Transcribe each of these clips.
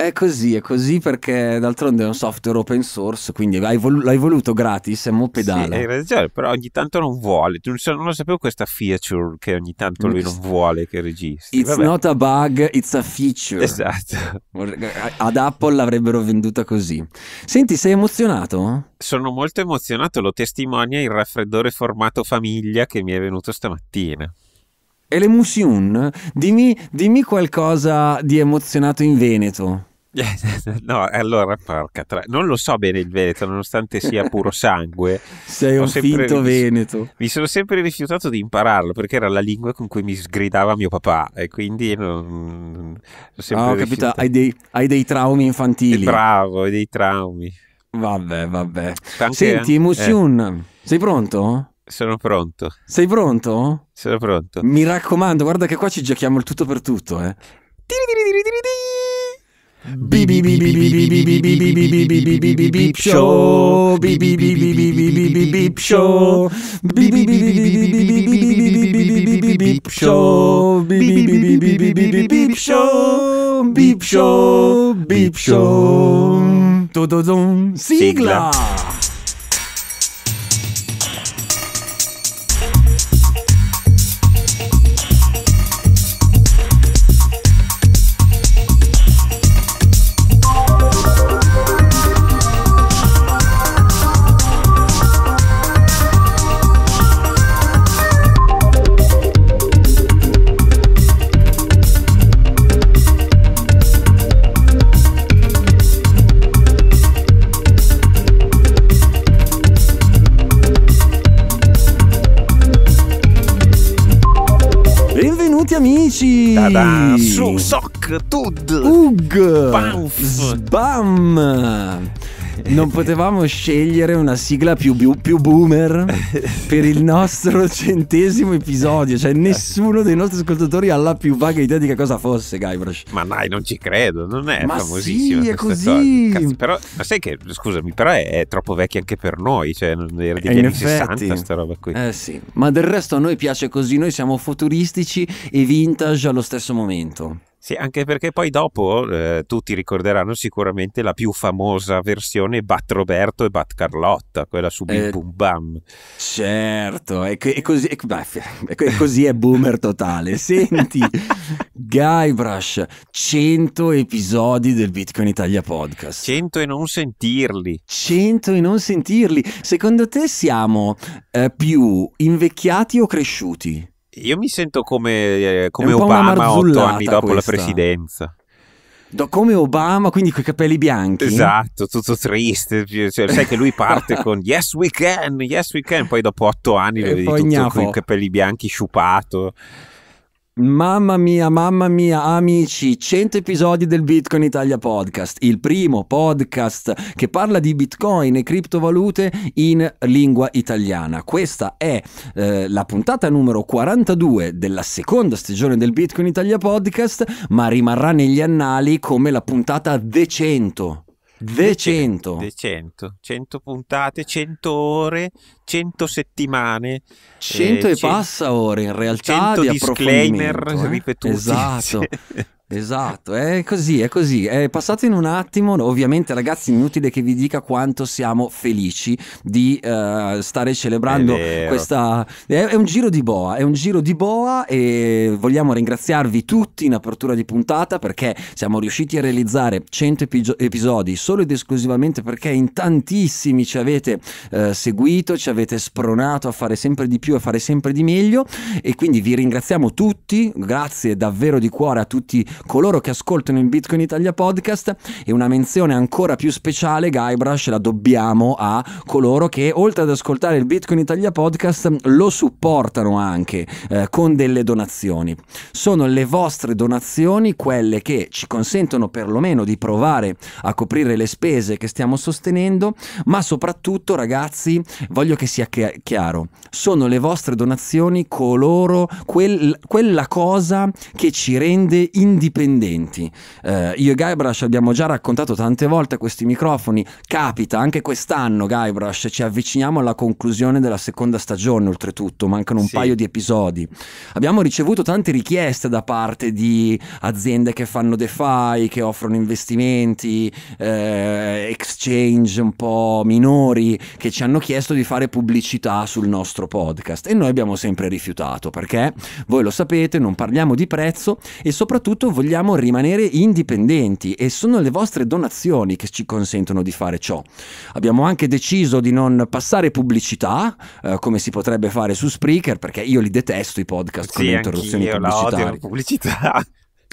È così, è così perché d'altronde è un software open source, quindi l'hai, vol- l'hai voluto gratis è mo pedale. Sì, hai ragione, però ogni tanto non vuole. Non, lo sapevo questa feature che ogni tanto lui non vuole che registri. It's Vabbè. not a bug, it's a feature. Esatto. Ad Apple l'avrebbero venduta così. Senti, sei emozionato? Sono molto emozionato, lo testimonia il raffreddore formato famiglia che mi è venuto stamattina. E le Musion? Dimmi, dimmi qualcosa di emozionato in Veneto. No, allora porca tra... non lo so bene il Veneto, nonostante sia puro sangue. Sei un sempre... finto veneto. Mi sono sempre rifiutato di impararlo perché era la lingua con cui mi sgridava mio papà e quindi non... Sempre ah, ho capito, hai dei, hai dei, traumi infantili. bravo, hai dei traumi. Vabbè, vabbè. Anche, Senti, Musun, eh. sei pronto? Sono pronto. Sei pronto? Sono pronto. Mi raccomando, guarda che qua ci giochiamo il tutto per tutto, eh. Tiri tiri tiri tiri tiri. Bip bip show bip show show show show show amici! Ta-da. Su, Sock tud, ug, banf, Bam non potevamo scegliere una sigla più, più, più, boomer per il nostro centesimo episodio. Cioè, nessuno dei nostri ascoltatori ha la più vaga idea di che cosa fosse Guybrush. Ma dai, non ci credo, non è ma famosissimo. Sì, è così. Cazzo, però, ma sai che, scusami, però è, è, troppo vecchia anche per noi. Cioè, era degli eh, anni effetti, 60 sta roba qui. Eh sì, ma del resto a noi piace così, noi siamo futuristici e vintage allo stesso momento. Sì, anche perché poi dopo eh, tutti ricorderanno sicuramente la più famosa versione Bat Roberto e Bat Carlotta, quella su Bim eh, Bum Bam. Certo, e, e, così, e, e, così, è boomer totale. Senti, Guybrush, 100 episodi del Bitcoin Italia Podcast. 100 e non sentirli. 100 e non sentirli. Secondo te siamo eh, più invecchiati o cresciuti? Io mi sento come, eh, come Obama otto anni dopo questa. la presidenza. Do, come Obama, quindi con i capelli bianchi. Esatto, tutto triste. Cioè, cioè sai che lui parte con Yes we can, yes we can, poi dopo otto anni lo vedi tutto con i capelli bianchi sciupato. Mamma mia, mamma mia, amici, 100 episodi del Bitcoin Italia Podcast, il primo podcast che parla di Bitcoin e criptovalute in lingua italiana. Questa è eh, la puntata numero 42 della seconda stagione del Bitcoin Italia Podcast, ma rimarrà negli annali come la puntata decento Decento. Decento. 100 puntate, 100 ore, 100 settimane. 100 eh, e cento, passa ore in realtà 100 di disclaimer eh? ripetuti. Esatto. Esatto, è così, è così. È passato in un attimo, ovviamente ragazzi, inutile che vi dica quanto siamo felici di uh, stare celebrando è questa... È, è, un giro di boa, è un giro di boa e vogliamo ringraziarvi tutti in apertura di puntata perché siamo riusciti a realizzare 100 epi- episodi solo ed esclusivamente perché in tantissimi ci avete uh, seguito, ci avete spronato a fare sempre di più, a fare sempre di meglio e quindi vi ringraziamo tutti, grazie davvero di cuore a tutti coloro che ascoltano il Bitcoin Italia podcast e una menzione ancora più speciale, Guybrush, la dobbiamo a coloro che oltre ad ascoltare il Bitcoin Italia podcast lo supportano anche eh, con delle donazioni. Sono le vostre donazioni quelle che ci consentono perlomeno di provare a coprire le spese che stiamo sostenendo, ma soprattutto ragazzi voglio che sia chiaro, sono le vostre donazioni coloro, quel, quella cosa che ci rende indipendenza dipendenti. Eh, io e Guybrush abbiamo già raccontato tante volte questi microfoni, capita anche quest'anno Guybrush, ci avviciniamo alla conclusione della seconda stagione oltretutto, mancano un sì. paio di episodi. Abbiamo ricevuto tante richieste da parte di aziende che fanno DeFi, che offrono investimenti, eh, exchange un po' minori, che ci hanno chiesto di fare pubblicità sul nostro podcast e noi abbiamo sempre rifiutato perché voi lo sapete, non parliamo di prezzo e soprattutto voi vogliamo rimanere indipendenti e sono le vostre donazioni che ci consentono di fare ciò. Abbiamo anche deciso di non passare pubblicità, eh, come si potrebbe fare su Spreaker, perché io li detesto i podcast sì, con le interruzioni pubblicitarie. pubblicità.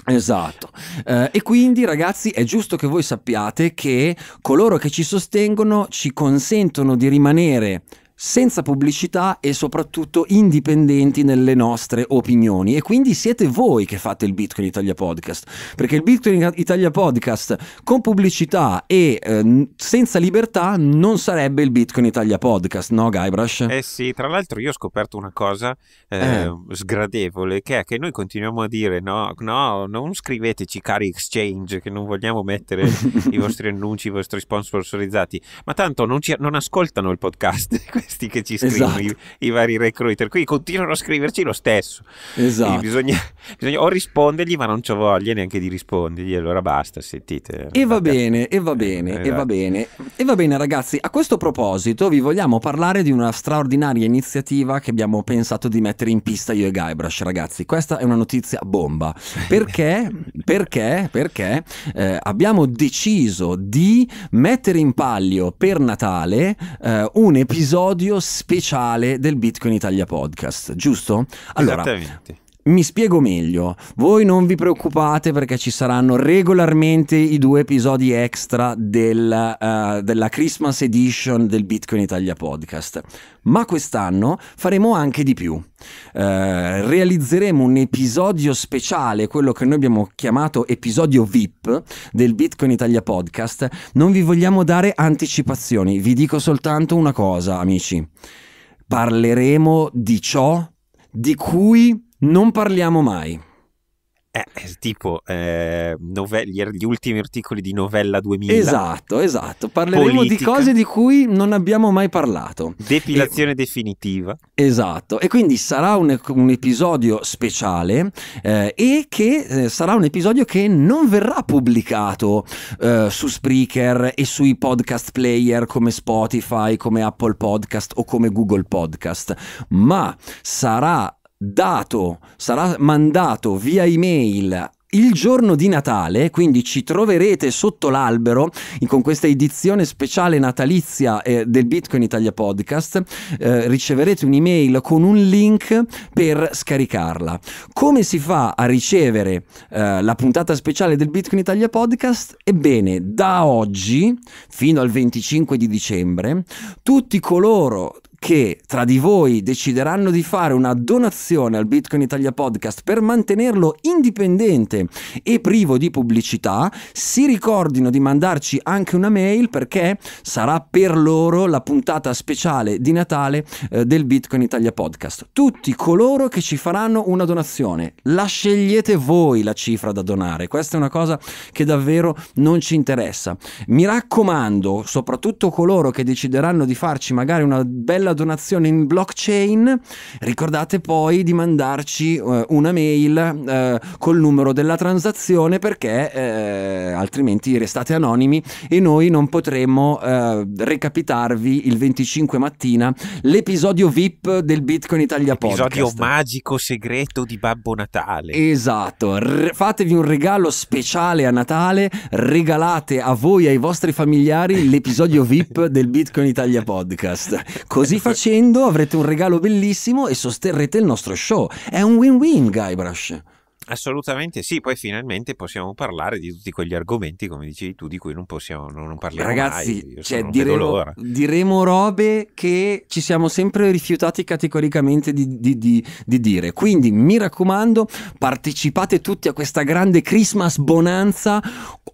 Esatto. Eh, e quindi, ragazzi, è giusto che voi sappiate che coloro che ci sostengono ci consentono di rimanere senza pubblicità e soprattutto indipendenti nelle nostre opinioni. E quindi siete voi che fate il Bitcoin Italia Podcast, perché il Bitcoin Italia Podcast con pubblicità e eh, senza libertà non sarebbe il Bitcoin Italia Podcast, no Guybrush? Eh sì, tra l'altro io ho scoperto una cosa eh, eh. sgradevole, che è che noi continuiamo a dire no, no, non scriveteci cari exchange, che non vogliamo mettere i vostri annunci, i vostri sponsorizzati, ma tanto non, ci, non ascoltano il podcast. questi che ci scrivono, esatto. i, i, vari recruiter. Qui continuano a scriverci lo stesso. Esatto. Bisogna, bisogna, o rispondergli, ma non c'ho voglia neanche di rispondergli, allora basta, sentite. E va bene, e va eh, bene, esatto. e va esatto. bene. E va bene ragazzi, a questo proposito vi vogliamo parlare di una straordinaria iniziativa che abbiamo pensato di mettere in pista io e Guybrush, ragazzi. Questa è una notizia bomba. Perché? perché? Perché eh, abbiamo deciso di mettere in palio per Natale eh, un episodio episodio speciale del Bitcoin Italia Podcast, giusto? Allora, Esattamente. Mi spiego meglio, voi non vi preoccupate perché ci saranno regolarmente i due episodi extra del, uh, della Christmas Edition del Bitcoin Italia Podcast, ma quest'anno faremo anche di più. Uh, realizzeremo un episodio speciale, quello che noi abbiamo chiamato episodio VIP del Bitcoin Italia Podcast. Non vi vogliamo dare anticipazioni, vi dico soltanto una cosa, amici. Parleremo di ciò di cui non parliamo mai. Eh, eh, tipo eh, nove- gli, er-, ultimi articoli di Novella 2000. Esatto, esatto. Parleremo politica. di cose di cui non abbiamo mai parlato. Depilazione e, definitiva. Esatto. E quindi sarà un, un episodio speciale eh, e che eh, sarà un episodio che non verrà pubblicato eh, su Spreaker e sui podcast player come Spotify, come Apple Podcast o come Google Podcast, ma sarà dato, sarà mandato via email il giorno di Natale, quindi ci troverete sotto l'albero con questa edizione speciale natalizia eh, del Bitcoin Italia Podcast, eh, riceverete un'email con un link per scaricarla. Come si fa a ricevere eh, la puntata speciale del Bitcoin Italia Podcast? Ebbene, da oggi fino al 25 di dicembre, tutti coloro che tra di voi decideranno di fare una donazione al Bitcoin Italia Podcast per mantenerlo indipendente e privo di pubblicità, si ricordino di mandarci anche una mail perché sarà per loro la puntata speciale di Natale eh, del Bitcoin Italia Podcast. Tutti coloro che ci faranno una donazione, la scegliete voi la cifra da donare, questa è una cosa che davvero non ci interessa. Mi raccomando, soprattutto coloro che decideranno di farci magari una bella la donazione in blockchain. Ricordate poi di mandarci eh, una mail eh, col numero della transazione perché eh, altrimenti restate anonimi e noi non potremo eh, recapitarvi il 25 mattina l'episodio VIP del Bitcoin Italia Podcast. Episodio magico segreto di Babbo Natale. Esatto, R- fatevi un regalo speciale a Natale, regalate a voi e ai vostri familiari l'episodio VIP del Bitcoin Italia Podcast. Così così facendo avrete un regalo bellissimo e sosterrete il nostro show. È un win-win, Guybrush. Assolutamente sì, poi finalmente possiamo parlare di tutti quegli argomenti, come dicevi tu, di cui non possiamo non, non parliamo Ragazzi, mai. Cioè, diremo, diremo, robe che ci siamo sempre rifiutati categoricamente di, di, di, di, dire. Quindi mi raccomando, partecipate tutti a questa grande Christmas bonanza.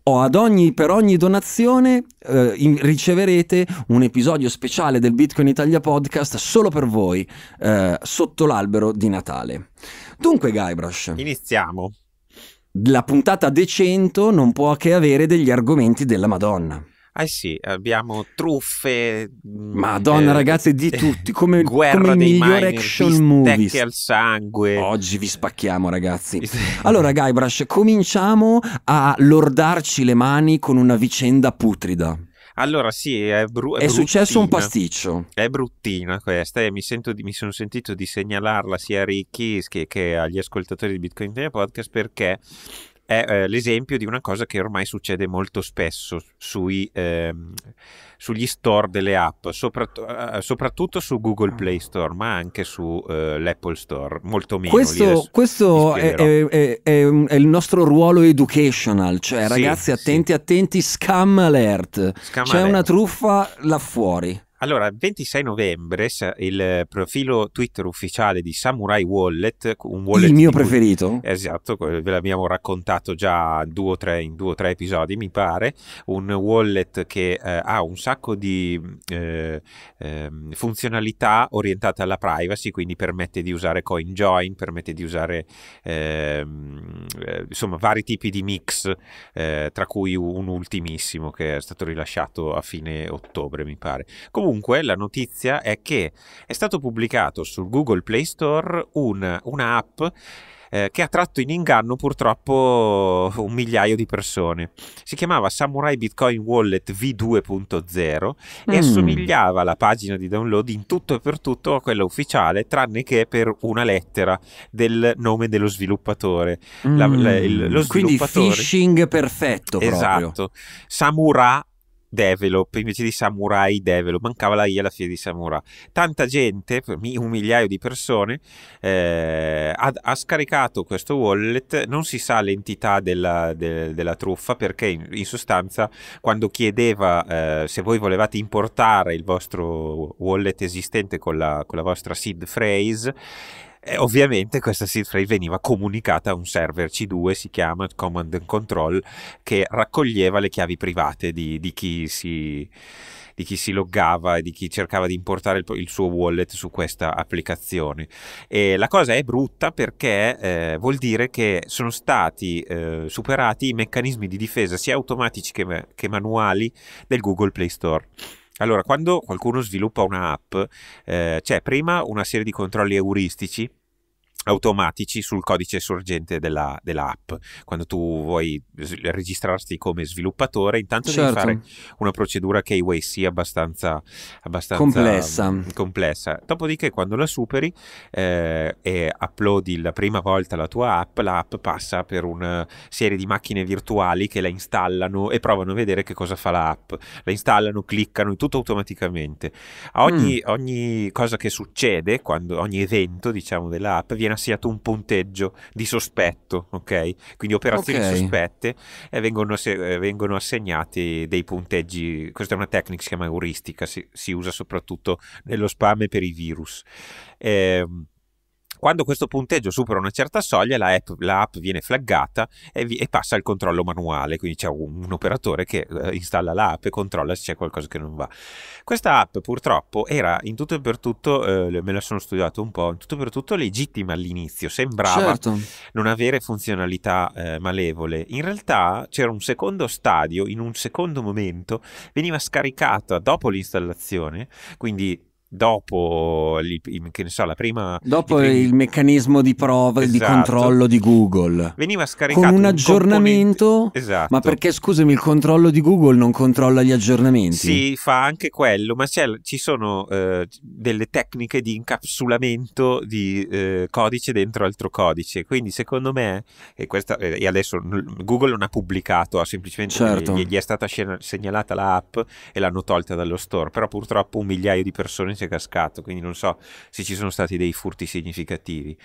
O ogni, per ogni donazione eh, in, riceverete un episodio speciale del Bitcoin Italia Podcast solo per voi, eh, sotto l'albero di Natale. Dunque, Guybrush. Iniziamo. La puntata de 100 non può che avere degli argomenti della Madonna. Ah sì, abbiamo truffe. Mm, Madonna, eh, ragazzi, di tutti. Come, guerra come dei miglior miner, action movies. al sangue. Oggi vi spacchiamo, ragazzi. Allora, Guybrush, cominciamo a lordarci le mani con una vicenda putrida. Allora sì, è, bru- è, è successo un pasticcio. È bruttina questa e mi, di, mi, sono sentito di segnalarla sia a Ricky che, che agli ascoltatori di Bitcoin Italia Podcast perché è eh, l'esempio di una cosa che ormai succede molto spesso sui, eh, sugli store delle app, soprat- eh, eh, soprattutto su Google ah. Play Store, ma anche sull'Apple eh, Store, molto meno. Questo, adesso, questo è, è, è, è, il nostro ruolo educational, cioè sì, ragazzi attenti, sì. attenti, scam alert, scam c'è alert. una truffa là fuori. Allora, il 26 novembre il profilo Twitter ufficiale di Samurai Wallet, un wallet il mio cui, preferito. Esatto, ve l'abbiamo raccontato già due o tre, in due o tre episodi, mi pare, un wallet che eh, ha un sacco di mm, eh, eh, funzionalità orientate alla privacy, quindi permette di usare CoinJoin, permette di usare ehm, eh, insomma vari tipi di mix, eh, tra cui un ultimissimo che è stato rilasciato a fine ottobre, mi pare. Comunque Comunque la notizia è che è stato pubblicato sul Google Play Store un, una app eh, che ha tratto in inganno purtroppo un migliaio di persone. Si chiamava Samurai Bitcoin Wallet V2.0 mm. e assomigliava alla pagina di download in tutto e per tutto a quella ufficiale, tranne che per una lettera del nome dello sviluppatore. Mm. La, la, il, lo mm. Quindi phishing perfetto. Esatto. Proprio. Samurai develop invece di samurai develop, mancava la I alla fine di samurai. Tanta gente, un migliaio di persone, eh, ha, ha, scaricato questo wallet, non si sa l'entità della, de, della truffa perché in, in, sostanza quando chiedeva eh, se voi volevate importare il vostro wallet esistente con la, con la vostra seed phrase, e ovviamente questa seed phrase veniva comunicata a un server C2, si chiama Command and Control, che raccoglieva le chiavi private di, di chi si di chi si loggava e di chi cercava di importare il, il, suo wallet su questa applicazione. E la cosa è brutta perché eh, vuol dire che sono stati eh, superati i meccanismi di difesa sia automatici che, che manuali del Google Play Store. Allora, quando qualcuno sviluppa un'app, eh, c'è prima una serie di controlli euristici automatici sul codice sorgente della, della, app. Quando tu vuoi registrarti come sviluppatore, intanto certo. devi fare una procedura KYC abbastanza, abbastanza complessa. Mm, complessa. Dopodiché, quando la superi eh, e uploadi la prima volta la tua app, l'app passa per una serie di macchine virtuali che la installano e provano a vedere che cosa fa l'app. La installano, cliccano, tutto automaticamente. Ogni, mm. ogni cosa che succede, quando, ogni evento diciamo, dell'app viene appena un punteggio di sospetto, ok? Quindi operazioni okay. sospette e eh, vengono, eh, vengono, assegnati dei punteggi. Questa è una tecnica che si chiama euristica, si, si usa soprattutto nello spam e per i virus. Eh, quando questo punteggio supera una certa soglia, la app, la app viene flaggata e, vi, e, passa al controllo manuale, quindi c'è un, un operatore che eh, installa l'app e controlla se c'è qualcosa che non va. Questa app purtroppo era in tutto e per tutto, eh, me la sono studiato un po', in tutto e per tutto legittima all'inizio, sembrava certo. non avere funzionalità eh, malevole. In realtà c'era un secondo stadio, in un secondo momento veniva scaricata dopo l'installazione, quindi dopo so, la prima dopo primi... il meccanismo di prova esatto. di controllo di Google veniva scaricato con un, un aggiornamento componente... esatto. ma perché scusami il controllo di Google non controlla gli aggiornamenti Sì, fa anche quello ma ci sono eh, delle tecniche di incapsulamento di eh, codice dentro altro codice quindi secondo me e, questa, eh, e adesso Google non ha pubblicato ha semplicemente certo. gli, gli, è stata segnalata la app e l'hanno tolta dallo store però purtroppo un migliaio di persone si fosse cascato, quindi non so se ci sono stati dei furti significativi.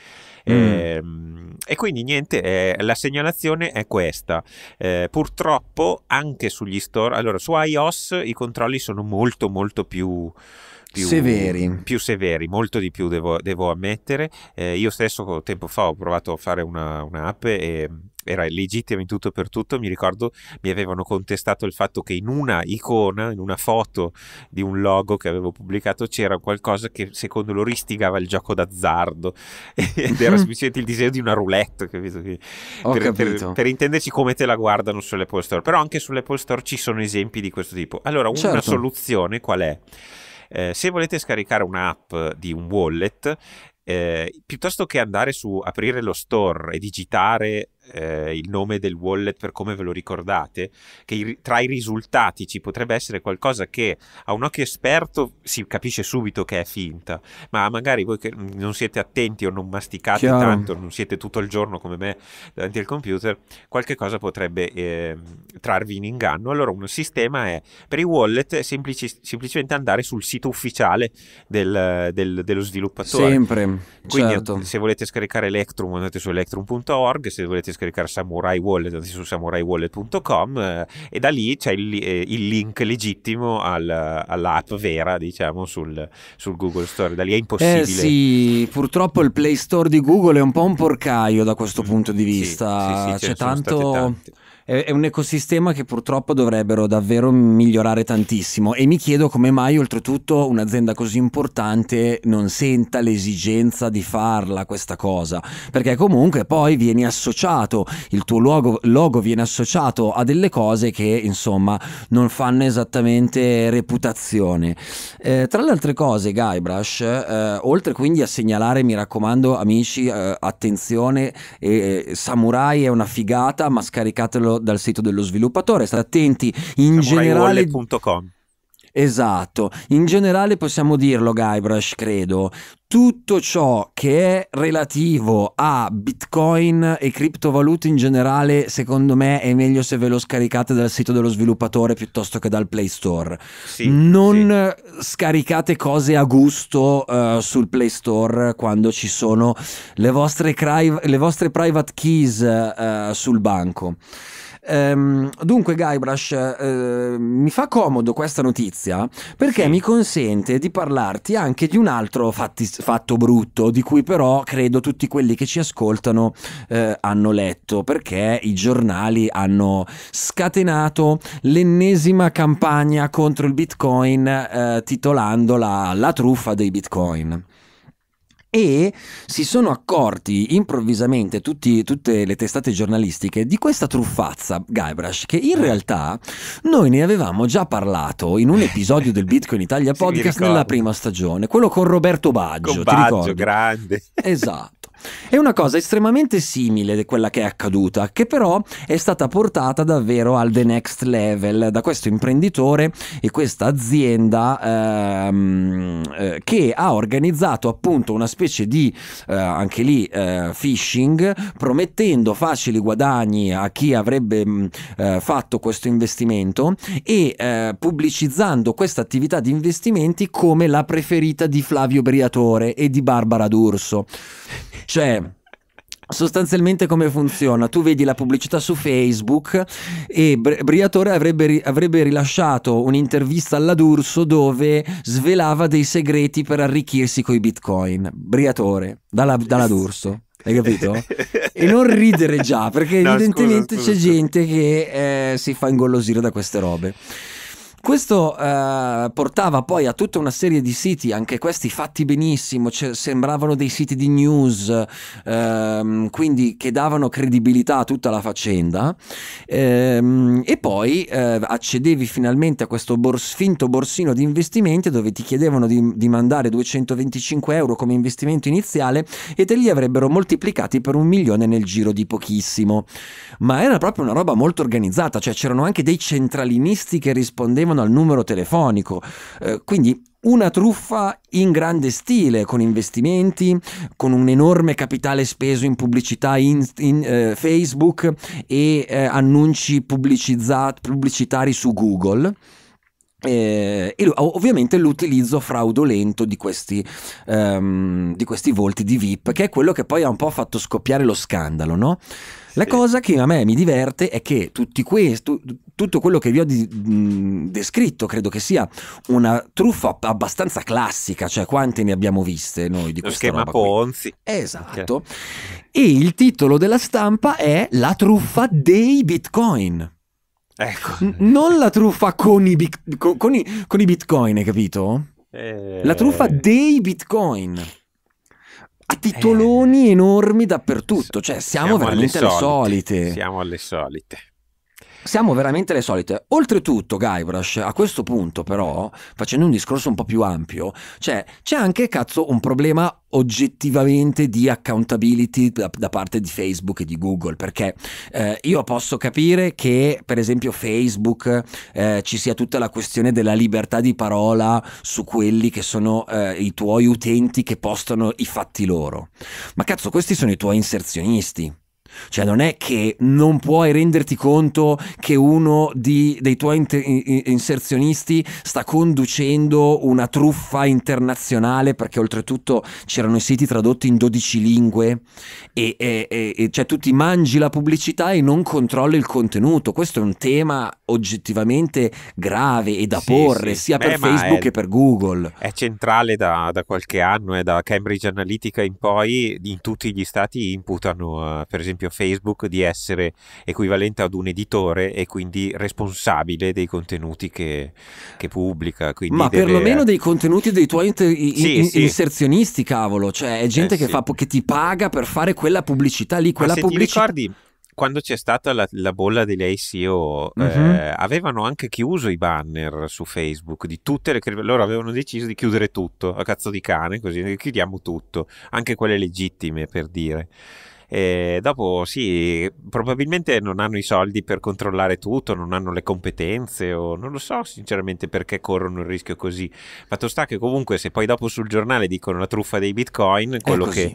Mm. E, ehm, e, quindi niente, eh, la segnalazione è questa. Eh, purtroppo anche sugli store, allora su iOS i controlli sono molto molto più più severi, più severi molto di più devo, devo ammettere. Eh, io stesso tempo fa ho provato a fare un'app e mm, era legittimo in tutto per tutto. Mi ricordo mi avevano contestato il fatto che in una icona, in una foto di un logo che avevo pubblicato, c'era qualcosa che secondo loro istigava il gioco d'azzardo ed era semplicemente il disegno di una roulette. Capito? Che, per, per, per, intenderci come te la guardano sull'Apple Store, però anche sull'Apple Store ci sono esempi di questo tipo. Allora, una certo. soluzione qual è? Eh, se volete scaricare un'app di un wallet, eh, piuttosto che andare su aprire lo store e digitare eh, il nome del wallet per come ve lo ricordate, che i, tra i risultati ci potrebbe essere qualcosa che a un occhio esperto si capisce subito che è finta, ma magari voi che mm, non siete attenti o non masticate Chiaro. tanto, non siete tutto il giorno come me davanti al computer, qualche cosa potrebbe eh, trarvi in inganno. Allora un sistema è per i wallet semplici, semplicemente andare sul sito ufficiale del, del, dello sviluppatore. Sempre, Quindi certo. se volete scaricare Electrum andate su electrum.org, se volete scaricare scaricare Samurai Wallet, andate su samuraiwallet.com eh, e da lì c'è il, eh, il link legittimo al, all'app vera, diciamo, sul, sul, Google Store. Da lì è eh, impossibile. Eh sì, purtroppo il Play Store di Google è un po' un porcaio da questo mm, punto di vista. Sì, sì, c'è tanto è, è un ecosistema che purtroppo dovrebbero davvero migliorare tantissimo e mi chiedo come mai oltretutto un'azienda così importante non senta l'esigenza di farla questa cosa, perché comunque poi vieni associato, il tuo logo, logo viene associato a delle cose che insomma non fanno esattamente reputazione. Eh, tra le altre cose Guybrush, eh, oltre quindi a segnalare, mi raccomando amici, eh, attenzione, Samurai è una figata ma scaricatelo dal sito dello sviluppatore, state attenti in generale... Esatto, in generale possiamo dirlo Guybrush, credo, tutto ciò che è relativo a bitcoin e criptovalute in generale secondo me è meglio se ve lo scaricate dal sito dello sviluppatore piuttosto che dal play store sì, non sì. scaricate cose a gusto uh, sul play store quando ci sono le vostre, cri- le vostre private keys uh, sul banco Ehm, dunque, Guybrush, eh, mi fa comodo questa notizia perché sì. mi consente di parlarti anche di un altro fatti, fatto brutto, di cui però credo tutti quelli che ci ascoltano eh, hanno letto, perché i giornali hanno scatenato l'ennesima campagna contro il bitcoin eh, titolandola La truffa dei bitcoin e si sono accorti improvvisamente tutti, tutte le testate giornalistiche di questa truffazza Guybrush che in eh. realtà noi ne avevamo già parlato in un episodio del Bitcoin Italia Podcast sì, nella prima stagione quello con Roberto Baggio, con Baggio grande esatto è una cosa estremamente simile di quella che è accaduta, che però è stata portata davvero al the next level da questo imprenditore e questa azienda ehm, eh, che ha organizzato appunto una specie di eh, anche lì eh, phishing promettendo facili guadagni a chi avrebbe mm, eh, fatto questo investimento e eh, pubblicizzando questa attività di investimenti come la preferita di Flavio Briatore e di Barbara D'Urso. Cioè, Sostanzialmente come funziona? Tu vedi la pubblicità su Facebook e Briatore avrebbe, avrebbe rilasciato un'intervista alla D'Urso dove svelava dei segreti per arricchirsi con i bitcoin. Briatore, dalla, dalla D'Urso. Hai capito? e non ridere già, perché no, evidentemente scusa, scusa, c'è gente che eh, si fa ingollosire da queste robe. Questo eh, portava poi a tutta una serie di siti, anche questi fatti benissimo, cioè, sembravano dei siti di news, ehm, quindi che davano credibilità a tutta la faccenda. Ehm, e poi eh, accedevi finalmente a questo bors- finto borsino di investimenti dove ti chiedevano di, di, mandare 225 euro come investimento iniziale e te li avrebbero moltiplicati per un milione nel giro di pochissimo. Ma era proprio una roba molto organizzata, cioè c'erano anche dei centralinisti che rispondevano scrivono al numero telefonico. Eh, quindi una truffa in grande stile, con investimenti, con un enorme capitale speso in pubblicità in, in eh, Facebook e eh, annunci pubblicitari su Google. Eh, e ovviamente l'utilizzo fraudolento di questi, um, di questi, volti di VIP, che è quello che poi ha un po' fatto scoppiare lo scandalo, no? La cosa che a me mi diverte è che questo, tutto quello che vi ho di, mh, descritto credo che sia una truffa abbastanza classica, cioè quante ne abbiamo viste noi di questo schema Ponzi. Esatto. Okay. E il titolo della stampa è La truffa dei Bitcoin. Ecco. non la truffa con i, bi- con, con, i, con i bitcoin, hai capito? Eh... La truffa dei bitcoin a titoloni eh, enormi dappertutto. Cioè, siamo, siamo veramente alle solite. solite. Siamo alle solite. Siamo veramente le solite. Oltretutto, Guybrush, a questo punto però, facendo un discorso un po' più ampio, cioè, c'è anche, cazzo, un problema oggettivamente di accountability da, da, parte di Facebook e di Google perché eh, io posso capire che per esempio Facebook eh, ci sia tutta la questione della libertà di parola su quelli che sono eh, i tuoi utenti che postano i fatti loro ma cazzo questi sono i tuoi inserzionisti cioè non è che non puoi renderti conto che uno di, dei tuoi inter- inserzionisti sta conducendo una truffa internazionale perché oltretutto c'erano i siti tradotti in 12 lingue e, e, e cioè tu ti mangi la pubblicità e non controlli il contenuto. Questo è un tema oggettivamente grave e da sì, porre sì. sia Beh, per eh, Facebook è, che per Google. È centrale da, da qualche anno e da Cambridge Analytica in poi in tutti gli stati imputano eh, per esempio esempio Facebook di essere equivalente ad un editore e quindi responsabile dei contenuti che, che pubblica. Ma deve... perlomeno dei contenuti dei tuoi inter... sì, in, sì. inserzionisti, cavolo, cioè è gente eh, che, sì. fa, che, ti paga per fare quella pubblicità lì, quella pubblicità quando c'è stata la, la bolla degli ICO, mm-hmm. eh, avevano anche chiuso i banner su Facebook di tutte le loro avevano deciso di chiudere tutto a cazzo di cane, così chiudiamo tutto, anche quelle legittime per dire. E dopo sì, probabilmente non hanno i soldi per controllare tutto, non hanno le competenze o non lo so sinceramente perché corrono il rischio così. Fatto sta che comunque se poi dopo sul giornale dicono la truffa dei bitcoin, quello che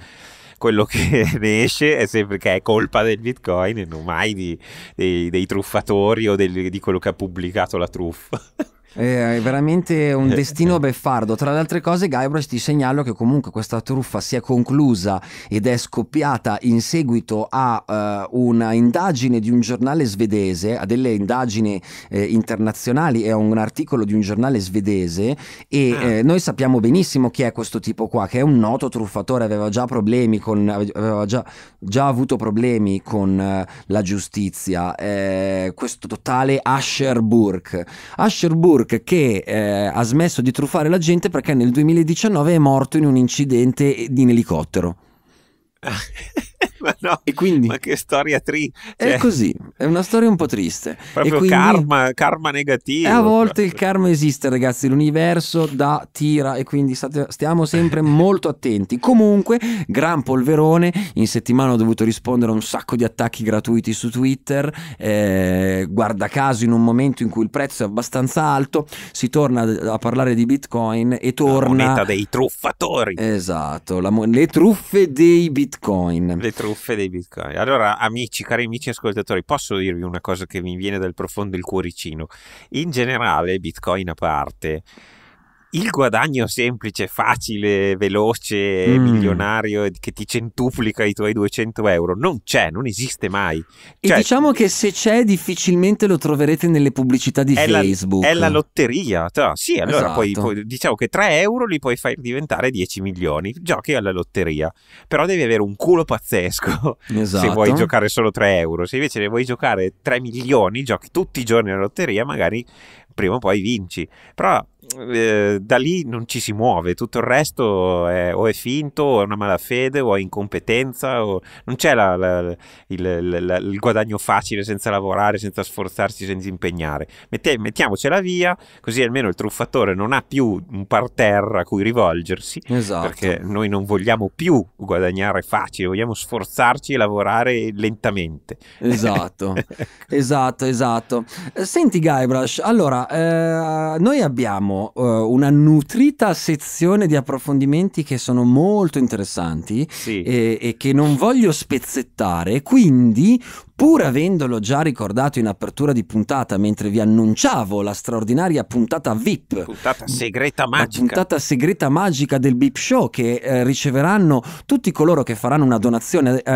quello che ne esce è sempre che è colpa del bitcoin e non mai di, dei, dei truffatori o del, di quello che ha pubblicato la truffa. Eh, è veramente un eh, eh. destino beffardo. Tra le altre cose, Guybrush ti segnalo che comunque questa truffa si è conclusa ed è scoppiata in seguito a uh, una indagine di un giornale svedese, a delle indagini eh, internazionali e a un articolo di un giornale svedese. E ah. eh, noi sappiamo benissimo chi è questo tipo qua, che è un noto truffatore, aveva già problemi con. aveva già, già avuto problemi con eh, la giustizia. questo totale Asher Burke. Asher Burke Burke che eh, ha smesso di truffare la gente perché nel 2019 è morto in un incidente in elicottero. ma no, e quindi, ma che storia triste. Cioè, è così, è una storia un po' triste. Proprio quindi, karma, karma negativo. A volte il karma esiste, ragazzi, l'universo da tira e quindi state, stiamo sempre molto attenti. Comunque, gran polverone, in settimana ho dovuto rispondere a un sacco di attacchi gratuiti su Twitter, eh, guarda caso in un momento in cui il prezzo è abbastanza alto, si torna a parlare di Bitcoin e torna... La moneta dei truffatori. Esatto, mo- le truffe dei Bitcoin. Le truffe dei bitcoin. Allora, amici, cari amici ascoltatori, posso dirvi una cosa che mi viene dal profondo del cuoricino. In generale, bitcoin a parte, il guadagno semplice, facile, veloce, mm. milionario che ti centuplica i tuoi 200 euro non c'è, non esiste mai. Cioè, e diciamo che se c'è difficilmente lo troverete nelle pubblicità di è Facebook. La, è la lotteria, cioè, sì, allora esatto. poi, poi, diciamo che 3 euro li puoi far diventare 10 milioni, giochi alla lotteria, però devi avere un culo pazzesco esatto. se vuoi giocare solo 3 euro, se invece ne vuoi giocare 3 milioni, giochi tutti i giorni alla lotteria, magari prima o poi vinci, però eh, da lì non ci si muove, tutto il resto è, o è finto, o è una malafede, o è incompetenza, o non c'è la, la, il, il, il, guadagno facile senza lavorare, senza sforzarsi, senza impegnare. Mette, mettiamocela via, così almeno il truffatore non ha più un parterre a cui rivolgersi, esatto. perché noi non vogliamo più guadagnare facile, vogliamo sforzarci e lavorare lentamente. Esatto, esatto, esatto. Senti Guybrush, allora, eh, noi abbiamo uh, una nutrita sezione di approfondimenti che sono molto interessanti sì. e, e che non voglio spezzettare, quindi pur avendolo già ricordato in apertura di puntata mentre vi annunciavo la straordinaria puntata VIP, puntata segreta magica, puntata segreta magica del VIP Show che eh, riceveranno tutti coloro che faranno una donazione eh,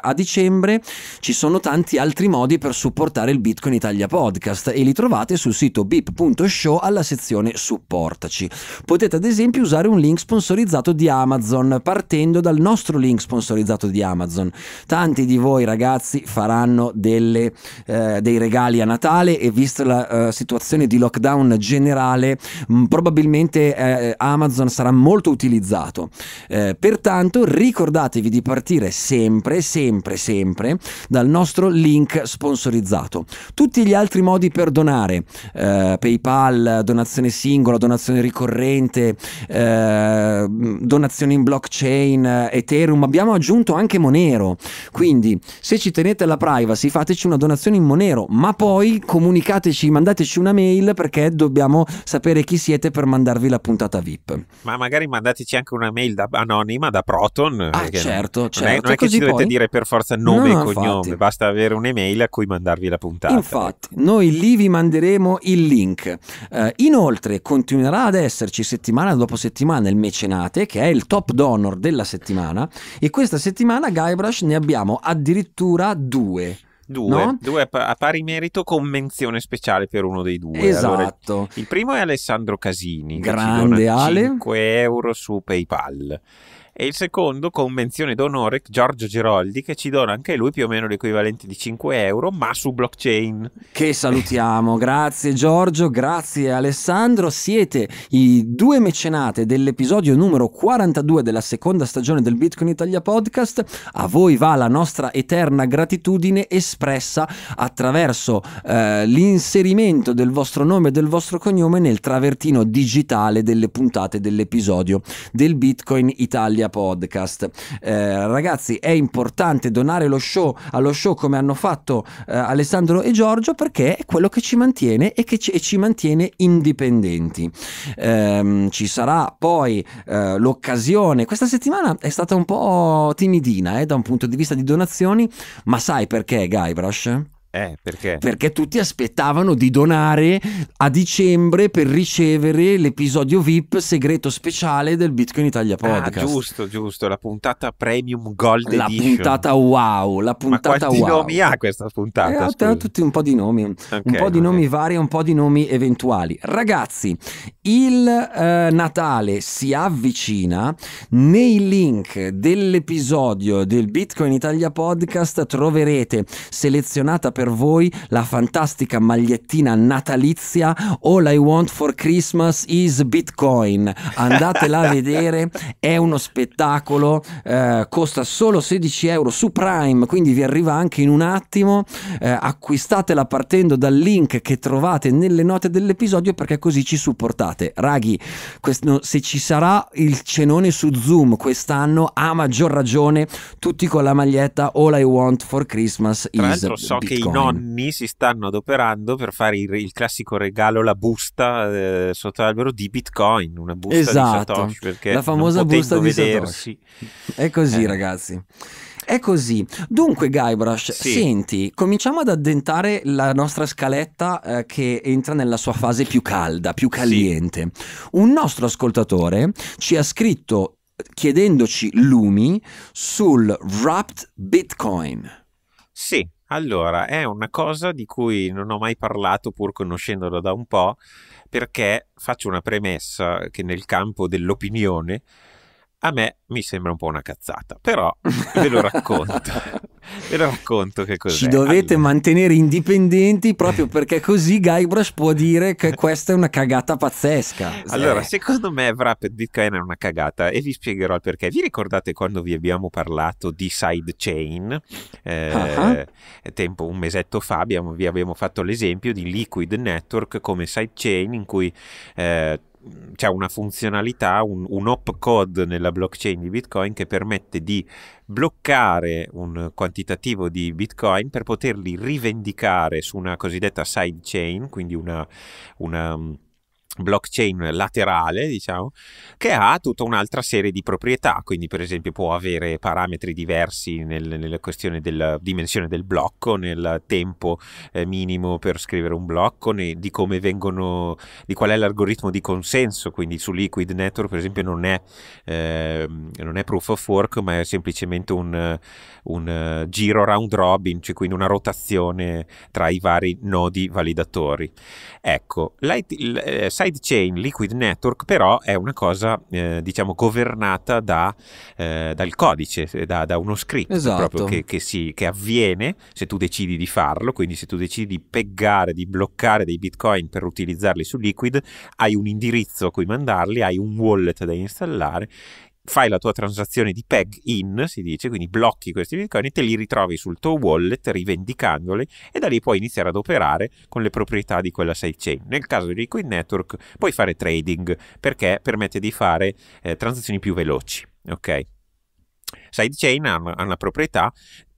a dicembre, ci sono tanti altri modi per supportare il Bitcoin Italia Podcast e li trovate sul sito bip.show alla sezione supportaci. Potete ad esempio usare un link sponsorizzato di Amazon partendo dal nostro link sponsorizzato di Amazon. Tanti di voi ragazzi faranno delle, eh, dei regali a Natale e vista la eh, situazione di lockdown generale mh, probabilmente eh, Amazon sarà molto utilizzato. Eh, pertanto ricordatevi di partire sempre, sempre, sempre dal nostro link sponsorizzato. Tutti gli altri modi per donare, eh, PayPal, donazione sia singola, donazione ricorrente, eh, donazioni in blockchain, eh, Ethereum, abbiamo aggiunto anche Monero. Quindi se ci tenete alla privacy fateci una donazione in Monero, ma poi comunicateci, mandateci una mail perché dobbiamo sapere chi siete per mandarvi la puntata VIP. Ma magari mandateci anche una mail da, anonima da Proton. Eh, ah certo, certo. Non è, certo, non è che ci dovete poi... dire per forza nome no, e cognome, infatti. basta avere un'email a cui mandarvi la puntata. Infatti, noi lì vi manderemo il link. Eh, inoltre dove continuerà ad esserci settimana dopo settimana il mecenate, che è il top donor della settimana, e questa settimana Guybrush ne abbiamo addirittura due. Due, no? due, a pari merito con menzione speciale per uno dei due. Esatto. Allora, il primo è Alessandro Casini, grande Ale. 5 euro su PayPal e il secondo con menzione d'onore Giorgio Giroldi che ci dona anche lui più o meno l'equivalente di 5 euro ma su blockchain. Che salutiamo, grazie Giorgio, grazie Alessandro, siete i due mecenate dell'episodio numero 42 della seconda stagione del Bitcoin Italia Podcast, a voi va la nostra eterna gratitudine espressa attraverso eh, l'inserimento del vostro nome e del vostro cognome nel travertino digitale delle puntate dell'episodio del Bitcoin Italia Italia Podcast. Eh, ragazzi, è importante donare lo show allo show come hanno fatto eh, Alessandro e Giorgio perché è quello che ci mantiene e che ci, e ci mantiene indipendenti. Eh, ci sarà poi eh, l'occasione. Questa settimana è stata un po' timidina eh, da un punto di vista di donazioni, ma sai perché, Guybrush? Eh, perché? Perché tutti aspettavano di donare a dicembre per ricevere l'episodio VIP segreto speciale del Bitcoin Italia ah, Podcast. Ah, giusto, giusto, la puntata premium gold la edition. puntata wow, la puntata Ma quanti wow. nomi ha questa puntata? Eh, ha tutti un po' di nomi, okay, un po' di nomi vari e un po' di nomi eventuali. Ragazzi, il eh, Natale si avvicina, nei link dell'episodio del Bitcoin Italia Podcast troverete selezionata per per voi la fantastica magliettina natalizia All I Want for Christmas is Bitcoin. Andatela a vedere, è uno spettacolo, eh, costa solo 16 euro su Prime, quindi vi arriva anche in un attimo. Eh, acquistatela partendo dal link che trovate nelle note dell'episodio perché così ci supportate. Raghi, questo, se ci sarà il cenone su Zoom quest'anno, a maggior ragione, tutti con la maglietta All I Want for Christmas Tra is Bitcoin. l'altro so Bitcoin. che i nonni mm. si stanno adoperando per fare il, il classico regalo, la busta eh, sotto l'albero di Bitcoin, una busta esatto. di Satoshi. Perché la famosa busta di vedersi. Satoshi. È così, eh. ragazzi. È così. Dunque, Guybrush, sì. senti, cominciamo ad addentare la nostra scaletta eh, che entra nella sua fase più calda, più caliente. Sì. Un nostro ascoltatore ci ha scritto chiedendoci lumi sul Wrapped Bitcoin. Sì, allora, è una cosa di cui non ho mai parlato pur conoscendola da un po', perché faccio una premessa che nel campo dell'opinione a me mi sembra un po' una cazzata, però ve lo racconto. ve lo racconto che cos'è. Ci dovete allora. mantenere indipendenti proprio perché così Guybrush può dire che questa è una cagata pazzesca. Allora, eh. secondo me Wrapped Bitcoin è una cagata e vi spiegherò il perché. Vi ricordate quando vi abbiamo parlato di sidechain? Eh, uh-huh. tempo, un mesetto fa abbiamo, vi abbiamo fatto l'esempio di Liquid Network come sidechain in cui eh, c'è una funzionalità, un, un opcode nella blockchain di Bitcoin che permette di bloccare un quantitativo di Bitcoin per poterli rivendicare su una cosiddetta sidechain, quindi una, una mm, blockchain laterale, diciamo, che ha tutta un'altra serie di proprietà, quindi per esempio può avere parametri diversi nel, nella questione della dimensione del blocco, nel tempo eh, minimo per scrivere un blocco, né, di come vengono, di qual è l'algoritmo di consenso, quindi su Liquid Network per esempio non è, eh, non è proof of work, ma è semplicemente un, un uh, giro round robin, cioè quindi una rotazione tra i vari nodi validatori. Ecco, l'IT, l- eh, sidechain liquid network però è una cosa eh, diciamo governata da, eh, dal codice, da, da uno script esatto. che, che, si, che, avviene se tu decidi di farlo, quindi se tu decidi di peggare, di bloccare dei bitcoin per utilizzarli su liquid, hai un indirizzo a cui mandarli, hai un wallet da installare fai la tua transazione di PEG in, si dice, quindi blocchi questi bitcoin e te li ritrovi sul tuo wallet rivendicandoli e da lì puoi iniziare ad operare con le proprietà di quella sidechain. Nel caso di Liquid Network puoi fare trading perché permette di fare eh, transazioni più veloci, ok? Sidechain ha una, ha una proprietà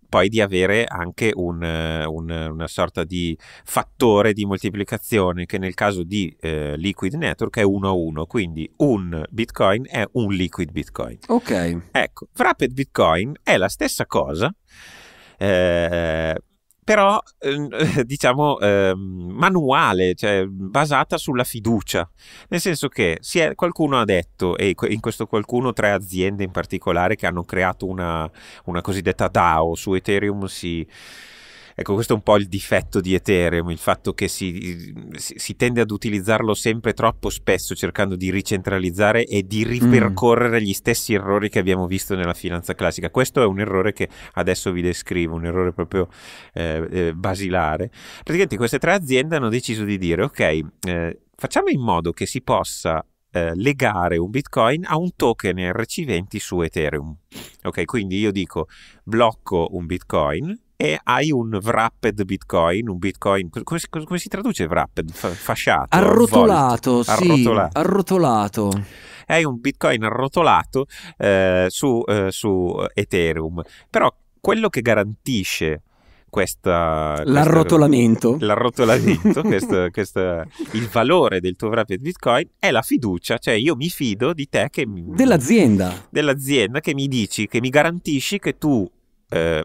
poi di avere anche un, eh, un, una sorta di fattore di moltiplicazione che nel caso di eh, liquid network è 1 a 1, quindi un bitcoin è un liquid bitcoin. Ok. Ecco, Wrapped Bitcoin è la stessa cosa. Eh, però eh, diciamo eh, manuale, cioè basata sulla fiducia, nel senso che è, qualcuno ha detto, e in questo qualcuno tre aziende in particolare che hanno creato una, una cosiddetta DAO su Ethereum si... Sì, Ecco, questo è un po' il difetto di Ethereum, il fatto che si, si tende ad utilizzarlo sempre troppo spesso cercando di ricentralizzare e di mm. ripercorrere mm. gli stessi errori che abbiamo visto nella finanza classica. Questo è un errore che adesso vi descrivo, un errore proprio eh, eh, basilare. Praticamente queste tre aziende hanno deciso di dire, ok, eh, facciamo in modo che si possa eh, legare un bitcoin a un token RC20 su Ethereum. Ok, quindi io dico blocco un bitcoin e hai un wrapped bitcoin, un bitcoin, come si, come si traduce wrapped? Fasciato? Arrotolato, sì, arrotolato. arrotolato è un bitcoin arrotolato eh, su, eh, su, Ethereum. Però quello che garantisce questa, l'arrotolamento, questa, l'arrotolamento questo, questo, il valore del tuo wrapped bitcoin è la fiducia, cioè io mi fido di te che mi, dell'azienda. dell'azienda che mi dici, che mi garantisci che tu eh,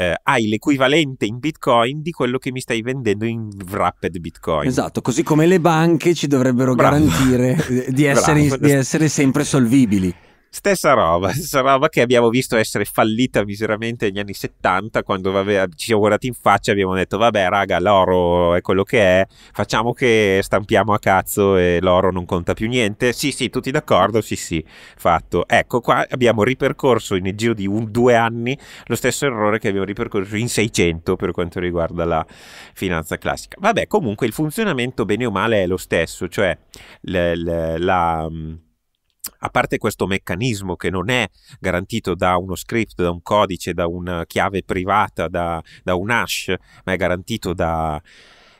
eh, hai l'equivalente in bitcoin di quello che mi stai vendendo in wrapped bitcoin. Esatto, così come le banche ci dovrebbero Bravo. garantire eh, di essere, di essere sempre solvibili. Stessa roba, stessa roba che abbiamo visto essere fallita miseramente negli anni 70 quando vabbè, ci siamo guardati in faccia e abbiamo detto vabbè raga l'oro è quello che è, facciamo che stampiamo a cazzo e l'oro non conta più niente. Sì sì, tutti d'accordo, sì sì, fatto. Ecco qua abbiamo ripercorso in giro di un, due anni lo stesso errore che abbiamo ripercorso in 600 per quanto riguarda la finanza classica. Vabbè comunque il funzionamento bene o male è lo stesso, cioè la, la, la a parte questo meccanismo che non è garantito da uno script, da un codice, da una chiave privata, da, da un hash, ma è garantito da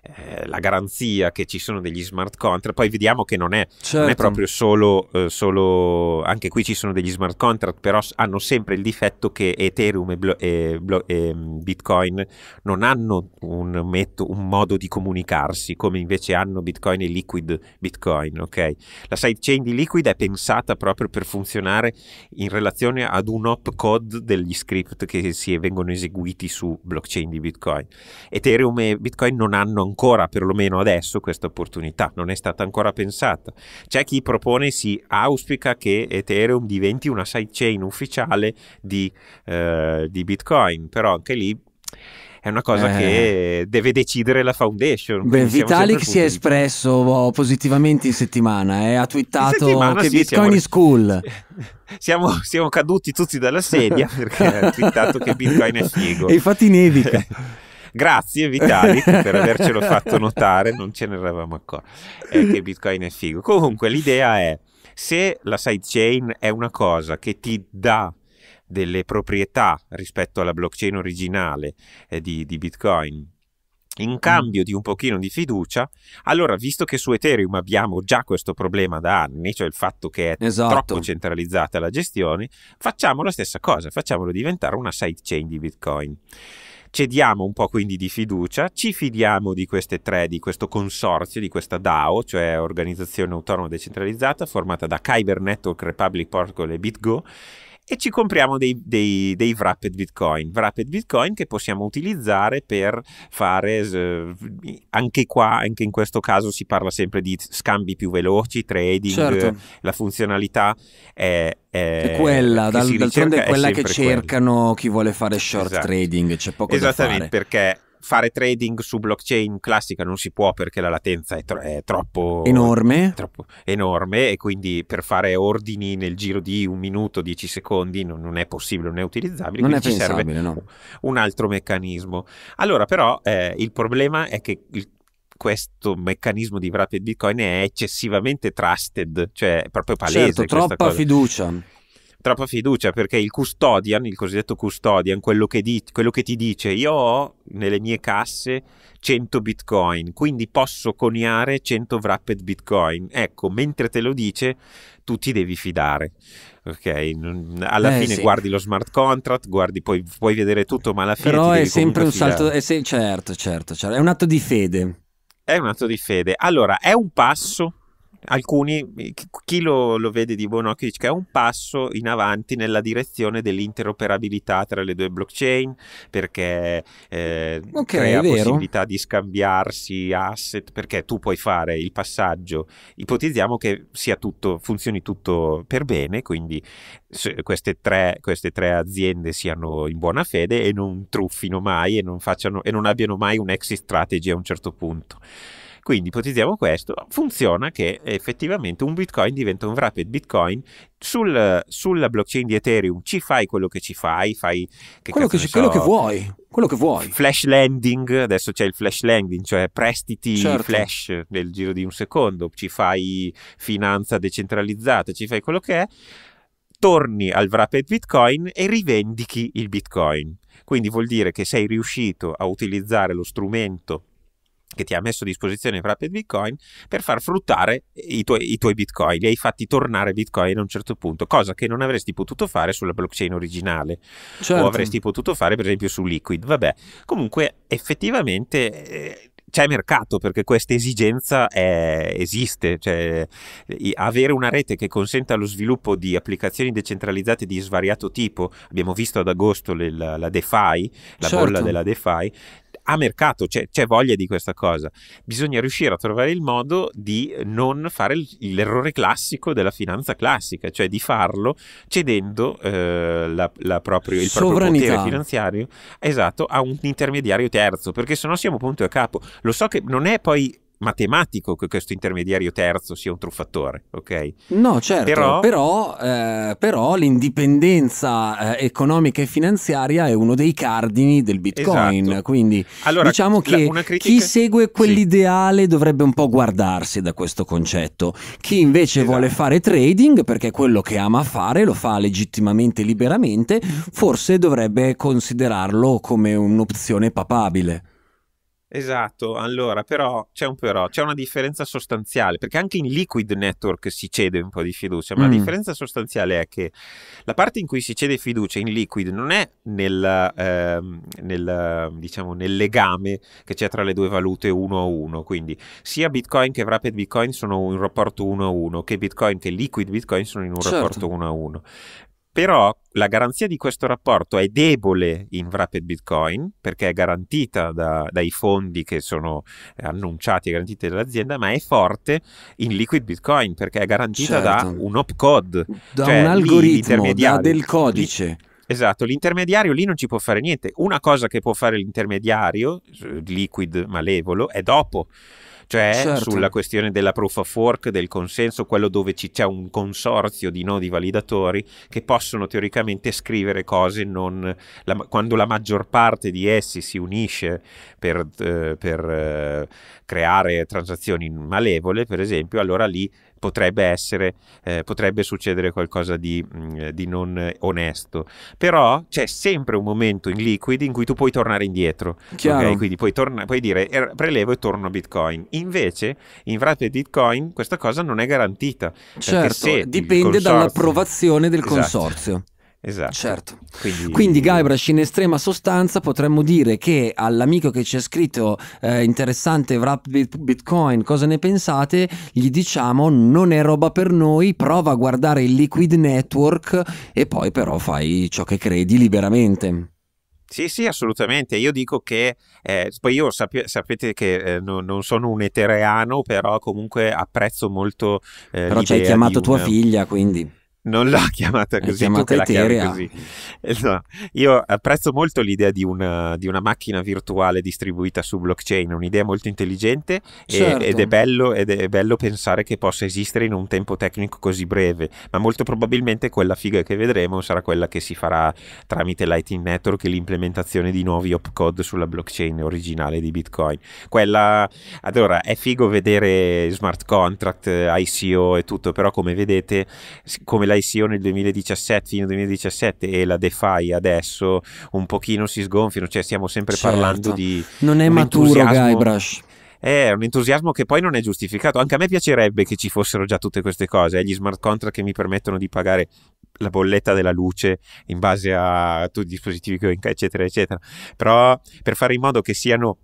eh, la garanzia che ci sono degli smart contract, poi vediamo che non è, certo. non è certo. proprio solo, eh, solo, anche qui ci sono degli smart contract, però hanno sempre il difetto che Ethereum e, blo- e, blo- e mm, Bitcoin non hanno un, meto- un, modo di comunicarsi come invece hanno Bitcoin e Liquid Bitcoin, ok? La sidechain di Liquid è pensata proprio per funzionare in relazione ad un opcode degli script che si vengono eseguiti su blockchain di Bitcoin. Ethereum e Bitcoin non hanno ancora, perlomeno adesso, questa opportunità, non è stata ancora pensata. C'è chi propone, si auspica che Ethereum diventi una sidechain ufficiale di, eh, di Bitcoin, però anche lì è una cosa eh. che deve decidere la foundation. Beh, Vitalik si è espresso oh, positivamente in settimana, eh. ha twittato settimana, che sì, Bitcoin siamo... is cool. Siamo, siamo, caduti tutti dalla sedia perché ha twittato che Bitcoin è figo. E infatti nevica. Grazie Vitalik per avercelo fatto notare, non ce ne eravamo accorti eh, che Bitcoin è figo. Comunque l'idea è se la sidechain è una cosa che ti dà delle proprietà rispetto alla blockchain originale eh, di, di Bitcoin in mm. cambio di un pochino di fiducia, allora visto che su Ethereum abbiamo già questo problema da anni, cioè il fatto che è esatto. troppo centralizzata la gestione, facciamo la stessa cosa, facciamolo diventare una sidechain di Bitcoin. Cediamo un po' quindi di fiducia, ci fidiamo di queste tre, di questo consorzio, di questa DAO, cioè Organizzazione Autonoma Decentralizzata, formata da Kyber Network, Republic Protocol e BitGo, e ci compriamo dei, dei, dei wrapped bitcoin, wrapped bitcoin che possiamo utilizzare per fare, anche qua, anche in questo caso si parla sempre di scambi più veloci, trading, certo. la funzionalità è, è, è quella, dal, d'altronde è quella che cercano quella. chi vuole fare short esatto. trading, c'è poco da fare. Esattamente, perché fare trading su blockchain classica non si può perché la latenza è, tro- è troppo enorme. È troppo enorme e quindi per fare ordini nel giro di un minuto, dieci secondi non, non è possibile, non è utilizzabile. Non è ci serve no. un altro meccanismo. Allora però eh, il problema è che il questo meccanismo di Rapid Bitcoin è eccessivamente trusted, cioè è proprio palese. Certo, troppa cosa. fiducia troppa fiducia perché il custodian, il cosiddetto custodian, quello che, di- quello che ti dice io ho nelle mie casse 100 bitcoin, quindi posso coniare 100 wrapped bitcoin. Ecco, mentre te lo dice tu ti devi fidare. Ok, alla eh, fine sì. guardi lo smart contract, guardi, puoi, puoi vedere tutto, ma alla fine... Però è sempre un fidare. salto, è se- certo, certo, certo, è un atto di fede. È un atto di fede. Allora, è un passo alcuni, eh, chi lo, lo, vede di buon occhio dice che è un passo in avanti nella direzione dell'interoperabilità tra le due blockchain perché eh, okay, crea possibilità di scambiarsi asset perché tu puoi fare il passaggio ipotizziamo che sia tutto funzioni tutto per bene quindi queste tre, queste tre aziende siano in buona fede e non truffino mai e non, facciano, e non abbiano mai un exit strategy a un certo punto quindi ipotizziamo questo, funziona che effettivamente un bitcoin diventa un wrapped bitcoin sul, sulla blockchain di Ethereum ci fai quello che ci fai, fai che quello, che, so, quello, che, vuoi, quello che vuoi. Flash landing, adesso c'è il flash landing, cioè prestiti certo. flash nel giro di un secondo, ci fai finanza decentralizzata, ci fai quello che è, torni al wrapped bitcoin e rivendichi il bitcoin. Quindi vuol dire che sei riuscito a utilizzare lo strumento che ti ha messo a disposizione Rapid Bitcoin per far fruttare i tuoi, i tuoi, bitcoin, li hai fatti tornare bitcoin a un certo punto, cosa che non avresti potuto fare sulla blockchain originale certo. o avresti potuto fare per esempio su Liquid. Vabbè, comunque effettivamente... Eh, c'è mercato perché questa esigenza è, esiste, cioè, avere una rete che consenta lo sviluppo di applicazioni decentralizzate di svariato tipo, abbiamo visto ad agosto le, la, la, DeFi, la certo. bolla della DeFi, ha mercato, c'è, c'è, voglia di questa cosa. Bisogna riuscire a trovare il modo di non fare l'errore classico della finanza classica, cioè di farlo cedendo eh, la, la proprio, il proprio potere finanziario esatto, a un intermediario terzo, perché sennò siamo punto a capo. Lo so che non è poi matematico che questo intermediario terzo sia un truffatore, ok? No, certo, però, però, eh, però l'indipendenza eh, economica e finanziaria è uno dei cardini del Bitcoin, esatto. quindi allora, diciamo che la, critica... chi segue quell'ideale sì. dovrebbe un po' guardarsi da questo concetto, chi invece esatto. vuole fare trading perché è quello che ama fare lo fa legittimamente, liberamente, forse dovrebbe considerarlo come un'opzione papabile. Esatto, allora però c'è un però, c'è una differenza sostanziale, perché anche in Liquid Network si cede un po' di fiducia, ma mm. la differenza sostanziale è che la parte in cui si cede fiducia in Liquid non è nel, ehm, nel, diciamo, nel legame che c'è tra le due valute uno a uno, quindi sia Bitcoin che Rapid Bitcoin sono in un rapporto uno a uno, che Bitcoin che Liquid Bitcoin sono in un certo. rapporto uno a uno. Però la garanzia di questo rapporto è debole in Wrapped Bitcoin perché è garantita da, dai fondi che sono eh, annunciati e garantiti dall'azienda, ma è forte in Liquid Bitcoin perché è garantita certo. da un opcode, da cioè un algoritmo, da del codice. Esatto, l'intermediario lì non ci può fare niente. Una cosa che può fare l'intermediario, eh, liquid malevolo, è dopo cioè certo. sulla questione della proof of work, del consenso, quello dove ci, c'è un consorzio di nodi validatori che possono teoricamente scrivere cose non, la, quando la maggior parte di essi si unisce per, eh, per eh, creare transazioni malevole, per esempio, allora lì potrebbe essere, eh, potrebbe succedere qualcosa di, mm, di, non onesto. Però c'è sempre un momento in liquid in cui tu puoi tornare indietro. Okay? Quindi puoi, torna- puoi dire er, prelevo e torno a Bitcoin. Invece, in Wrapped Bitcoin questa cosa non è garantita. Certo, dipende consorzio... dall'approvazione del esatto. consorzio. Esatto. Certo. Quindi... Quindi Guybrush in estrema sostanza potremmo dire che all'amico che ci ha scritto eh, interessante wrap Bitcoin, cosa ne pensate? Gli diciamo non è roba per noi, prova a guardare il Liquid Network e poi però fai ciò che credi liberamente. Sì, sì, assolutamente. Io dico che eh, poi io sapi- sapete che eh, no, non sono un etereano, però comunque apprezzo molto. Eh, però ci hai chiamato una... tua figlia, quindi non l'ho chiamata eh, così, chiamata tu che così. No, io apprezzo molto l'idea di una, di una, macchina virtuale distribuita su blockchain, un'idea molto intelligente certo. e, ed, è bello, ed, è bello, pensare che possa esistere in un tempo tecnico così breve, ma molto probabilmente quella figa che vedremo sarà quella che si farà tramite Lightning Network e l'implementazione di nuovi opcode sulla blockchain originale di Bitcoin. Quella, allora, è figo vedere smart contract, ICO e tutto, però come vedete, come la ICO nel 2017, fino 2017 e la DeFi adesso un pochino si sgonfiano, cioè stiamo sempre certo. parlando di... Non è maturo Guybrush è eh, un entusiasmo che poi non è giustificato. Anche a me piacerebbe che ci fossero già tutte queste cose, eh, gli smart contract che mi permettono di pagare la bolletta della luce in base a tutti i dispositivi che ho in casa, eccetera, eccetera. Però per fare in modo che siano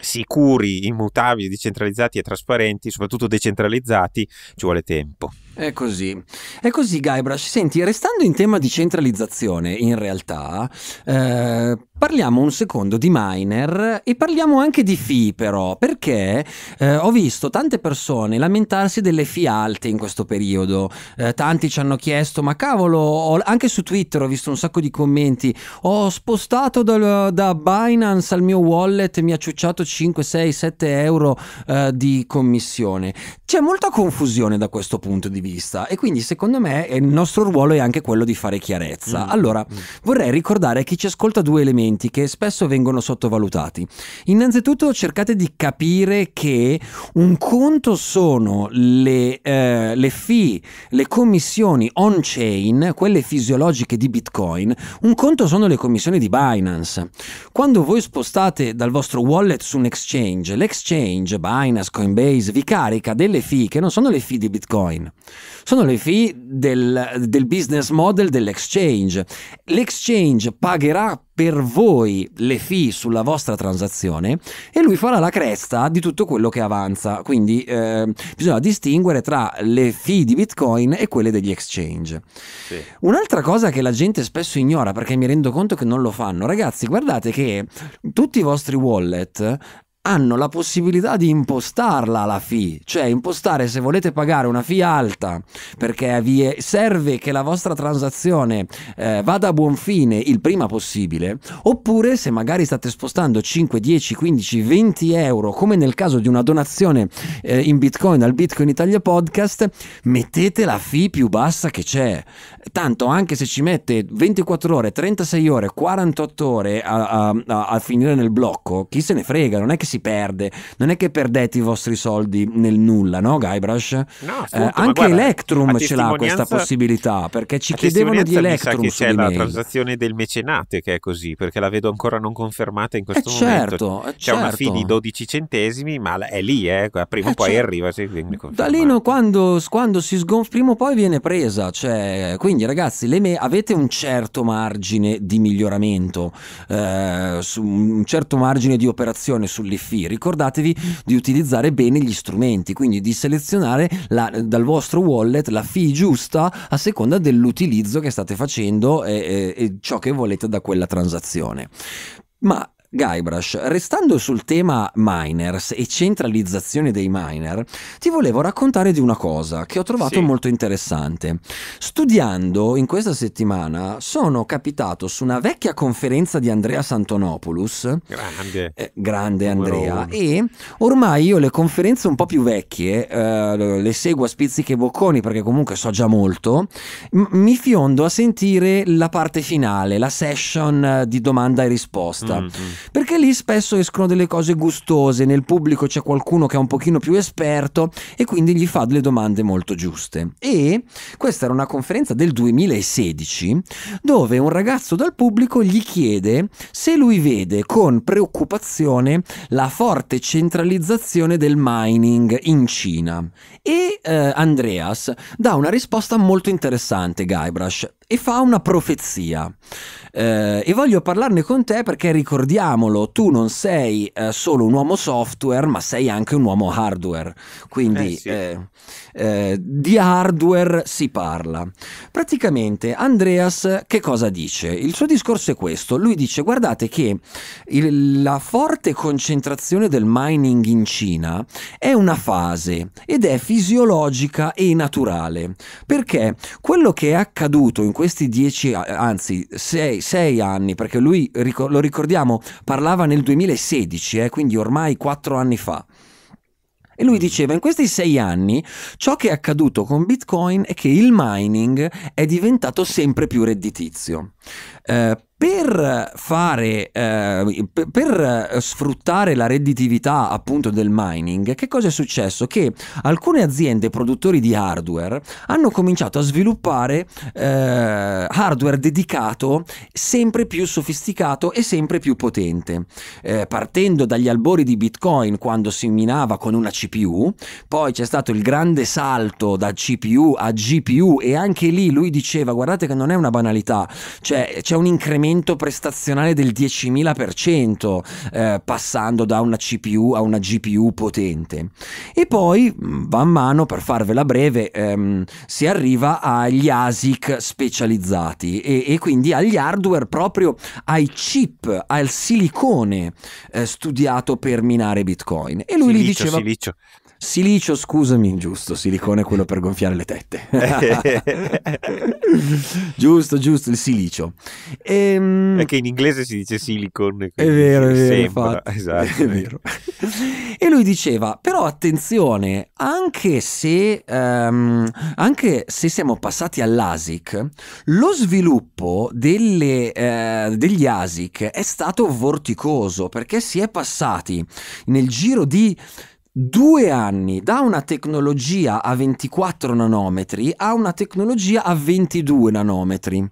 sicuri, immutabili, decentralizzati e trasparenti, soprattutto decentralizzati, ci vuole tempo. È così. È così, Guybrush. Senti, restando in tema di centralizzazione, in realtà, eh, parliamo un secondo di miner e parliamo anche di fee, però, perché eh, ho visto tante persone lamentarsi delle fee alte in questo periodo. Eh, tanti ci hanno chiesto, ma cavolo, ho, anche su Twitter ho visto un sacco di commenti. Ho spostato da, da Binance al mio wallet e mi ha ciucciato 5, 6, 7 euro eh, di commissione. C'è molta confusione da questo punto di vista vista e quindi secondo me eh, il nostro ruolo è anche quello di fare chiarezza. Mm. Allora, mm. vorrei ricordare a chi ci ascolta due elementi che spesso vengono sottovalutati. Innanzitutto cercate di capire che un conto sono le, eh, le fee, le commissioni on-chain, quelle fisiologiche di Bitcoin, un conto sono le commissioni di Binance. Quando voi spostate dal vostro wallet su un exchange, l'exchange Binance, Coinbase vi carica delle fee che non sono le fee di Bitcoin sono le fee del, del business model dell'exchange. L'exchange pagherà per voi le fee sulla vostra transazione e lui farà la cresta di tutto quello che avanza. Quindi eh, bisogna distinguere tra le fee di Bitcoin e quelle degli exchange. Sì. Un'altra cosa che la gente spesso ignora perché mi rendo conto che non lo fanno, ragazzi, guardate che tutti i vostri wallet hanno la possibilità di impostarla la FI, cioè impostare se volete pagare una FI alta perché vi serve che la vostra transazione eh, vada a buon fine il prima possibile, oppure se magari state spostando 5, 10, 15, 20 euro, come nel caso di una donazione eh, in Bitcoin al Bitcoin Italia Podcast, mettete la FI più bassa che c'è. Tanto anche se ci mette 24 ore, 36 ore, 48 ore a, a, a finire nel blocco, chi se ne frega, non è che si si perde. Non è che perdete i vostri soldi nel nulla, no, Guybrush? No, appunto, eh, anche guarda, Electrum ce l'ha questa possibilità perché ci chiedevano di Electrum. Mi sa che c'è la transazione del mecenate che è così perché la vedo ancora non confermata in eh, questo certo, eh certo, momento. C'è certo. una fee di 12 certo. centesimi, ma è lì, eh, prima o eh poi certo. arriva. Sì, da lì quando, quando, si sgonfia, prima o poi viene presa. Cioè, quindi, ragazzi, me- avete un certo margine di miglioramento, eh, un certo margine di operazione sull'IF fotografie. Ricordatevi di utilizzare bene gli strumenti, quindi di selezionare la, dal vostro wallet la fee giusta a seconda dell'utilizzo che state facendo e, e, e ciò che volete da quella transazione. Ma Guybrush, restando sul tema miners e centralizzazione dei miner, ti volevo raccontare di una cosa che ho trovato sì. molto interessante. Studiando in questa settimana sono capitato su una vecchia conferenza di Andrea Santonopoulos. Grande. Eh, grande Andrea. E ormai io le conferenze un po' più vecchie eh, le seguo a spizziche e bocconi perché comunque so già molto. mi fiondo a sentire la parte finale, la session eh, di domanda e risposta. Mm -hmm perché lì spesso escono delle cose gustose, nel pubblico c'è qualcuno che è un pochino più esperto e quindi gli fa delle domande molto giuste. E questa era una conferenza del 2016 dove un ragazzo dal pubblico gli chiede se lui vede con preoccupazione la forte centralizzazione del mining in Cina. E eh, Andreas dà una risposta molto interessante, Guybrush e fa una profezia. Eh, e voglio parlarne con te perché ricordiamolo, tu non sei eh, solo un uomo software, ma sei anche un uomo hardware. Quindi eh sì. Eh, eh, di hardware si parla. Praticamente Andreas che cosa dice? Il suo discorso è questo. Lui dice guardate che il, la forte concentrazione del mining in Cina è una fase ed è fisiologica e naturale. Perché quello che è accaduto in questi dieci, anzi sei, sei anni, perché lui, lo ricordiamo, parlava nel 2016, eh, quindi ormai quattro anni fa. E lui mm. diceva, in questi sei anni ciò che è accaduto con Bitcoin è che il mining è diventato sempre più redditizio. Eh, per fare, eh, per sfruttare la redditività appunto del mining, che cosa è successo? Che alcune aziende produttori di hardware hanno cominciato a sviluppare eh, hardware dedicato sempre più sofisticato e sempre più potente, eh, partendo dagli albori di Bitcoin quando si minava con una CPU, poi c'è stato il grande salto da CPU a GPU e anche lì lui diceva guardate che non è una banalità, cioè c'è un incremento incremento prestazionale del 10.000%, eh, passando da una CPU a una GPU potente. E poi, mm, man mano, per farvela breve, ehm, si arriva agli ASIC specializzati e, e, quindi agli hardware proprio ai chip, al silicone eh, studiato per minare Bitcoin. E lui silicio, gli diceva... Silicio. Silicio, scusami, giusto, silicone è quello per gonfiare le tette. giusto, giusto, il silicio. Ehm... È che in inglese si dice silicone. È vero, è vero, fatto, esatto. è eh. vero. e lui diceva, però attenzione, anche se, um, anche se siamo passati all'ASIC, lo sviluppo delle, eh, degli ASIC è stato vorticoso perché si è passati nel giro di due anni da una tecnologia a 24 nanometri a una tecnologia a 22 nanometri.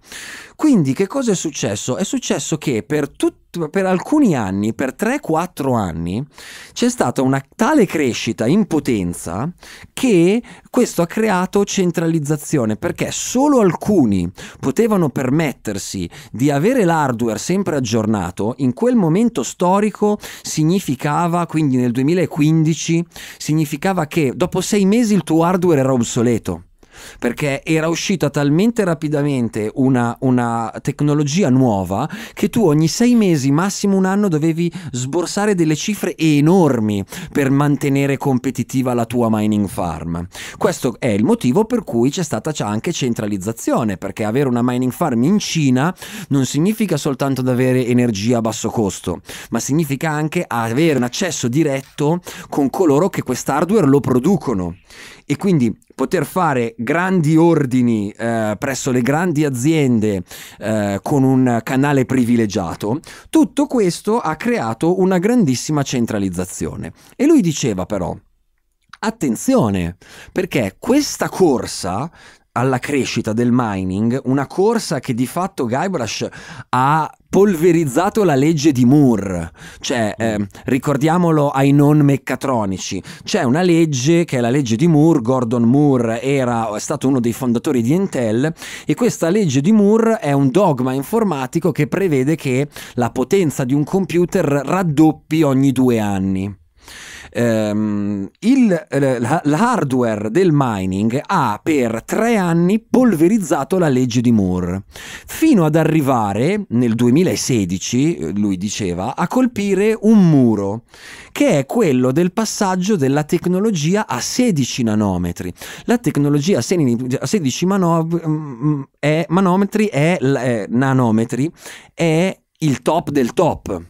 Quindi che cosa è successo? È successo che per tutti per alcuni anni, per 3-4 anni, c'è stata una tale crescita in potenza che questo ha creato centralizzazione perché solo alcuni potevano permettersi di avere l'hardware sempre aggiornato. In quel momento storico significava, quindi nel 2015, significava che dopo 6 mesi il tuo hardware era obsoleto perché era uscita talmente rapidamente una, una, tecnologia nuova che tu ogni sei mesi, massimo un anno, dovevi sborsare delle cifre enormi per mantenere competitiva la tua mining farm. Questo è il motivo per cui c'è stata anche centralizzazione, perché avere una mining farm in Cina non significa soltanto ad avere energia a basso costo, ma significa anche avere un accesso diretto con coloro che quest'hardware lo producono e quindi poter fare grandi ordini eh, presso le grandi aziende eh, con un canale privilegiato, tutto questo ha creato una grandissima centralizzazione. E lui diceva però attenzione, perché questa corsa alla crescita del mining, una corsa che di fatto Guybrush ha polverizzato la legge di Moore, cioè eh, ricordiamolo ai non meccatronici, c'è una legge che è la legge di Moore, Gordon Moore era, è stato uno dei fondatori di Intel e questa legge di Moore è un dogma informatico che prevede che la potenza di un computer raddoppi ogni due anni ehm, il, eh, l'hardware del mining ha per tre anni polverizzato la legge di Moore, fino ad arrivare nel 2016, eh, lui diceva, a colpire un muro, che è quello del passaggio della tecnologia a 16 nanometri. La tecnologia a 16 manov- mm, mm, è, manometri è, è, nanometri è il top del top.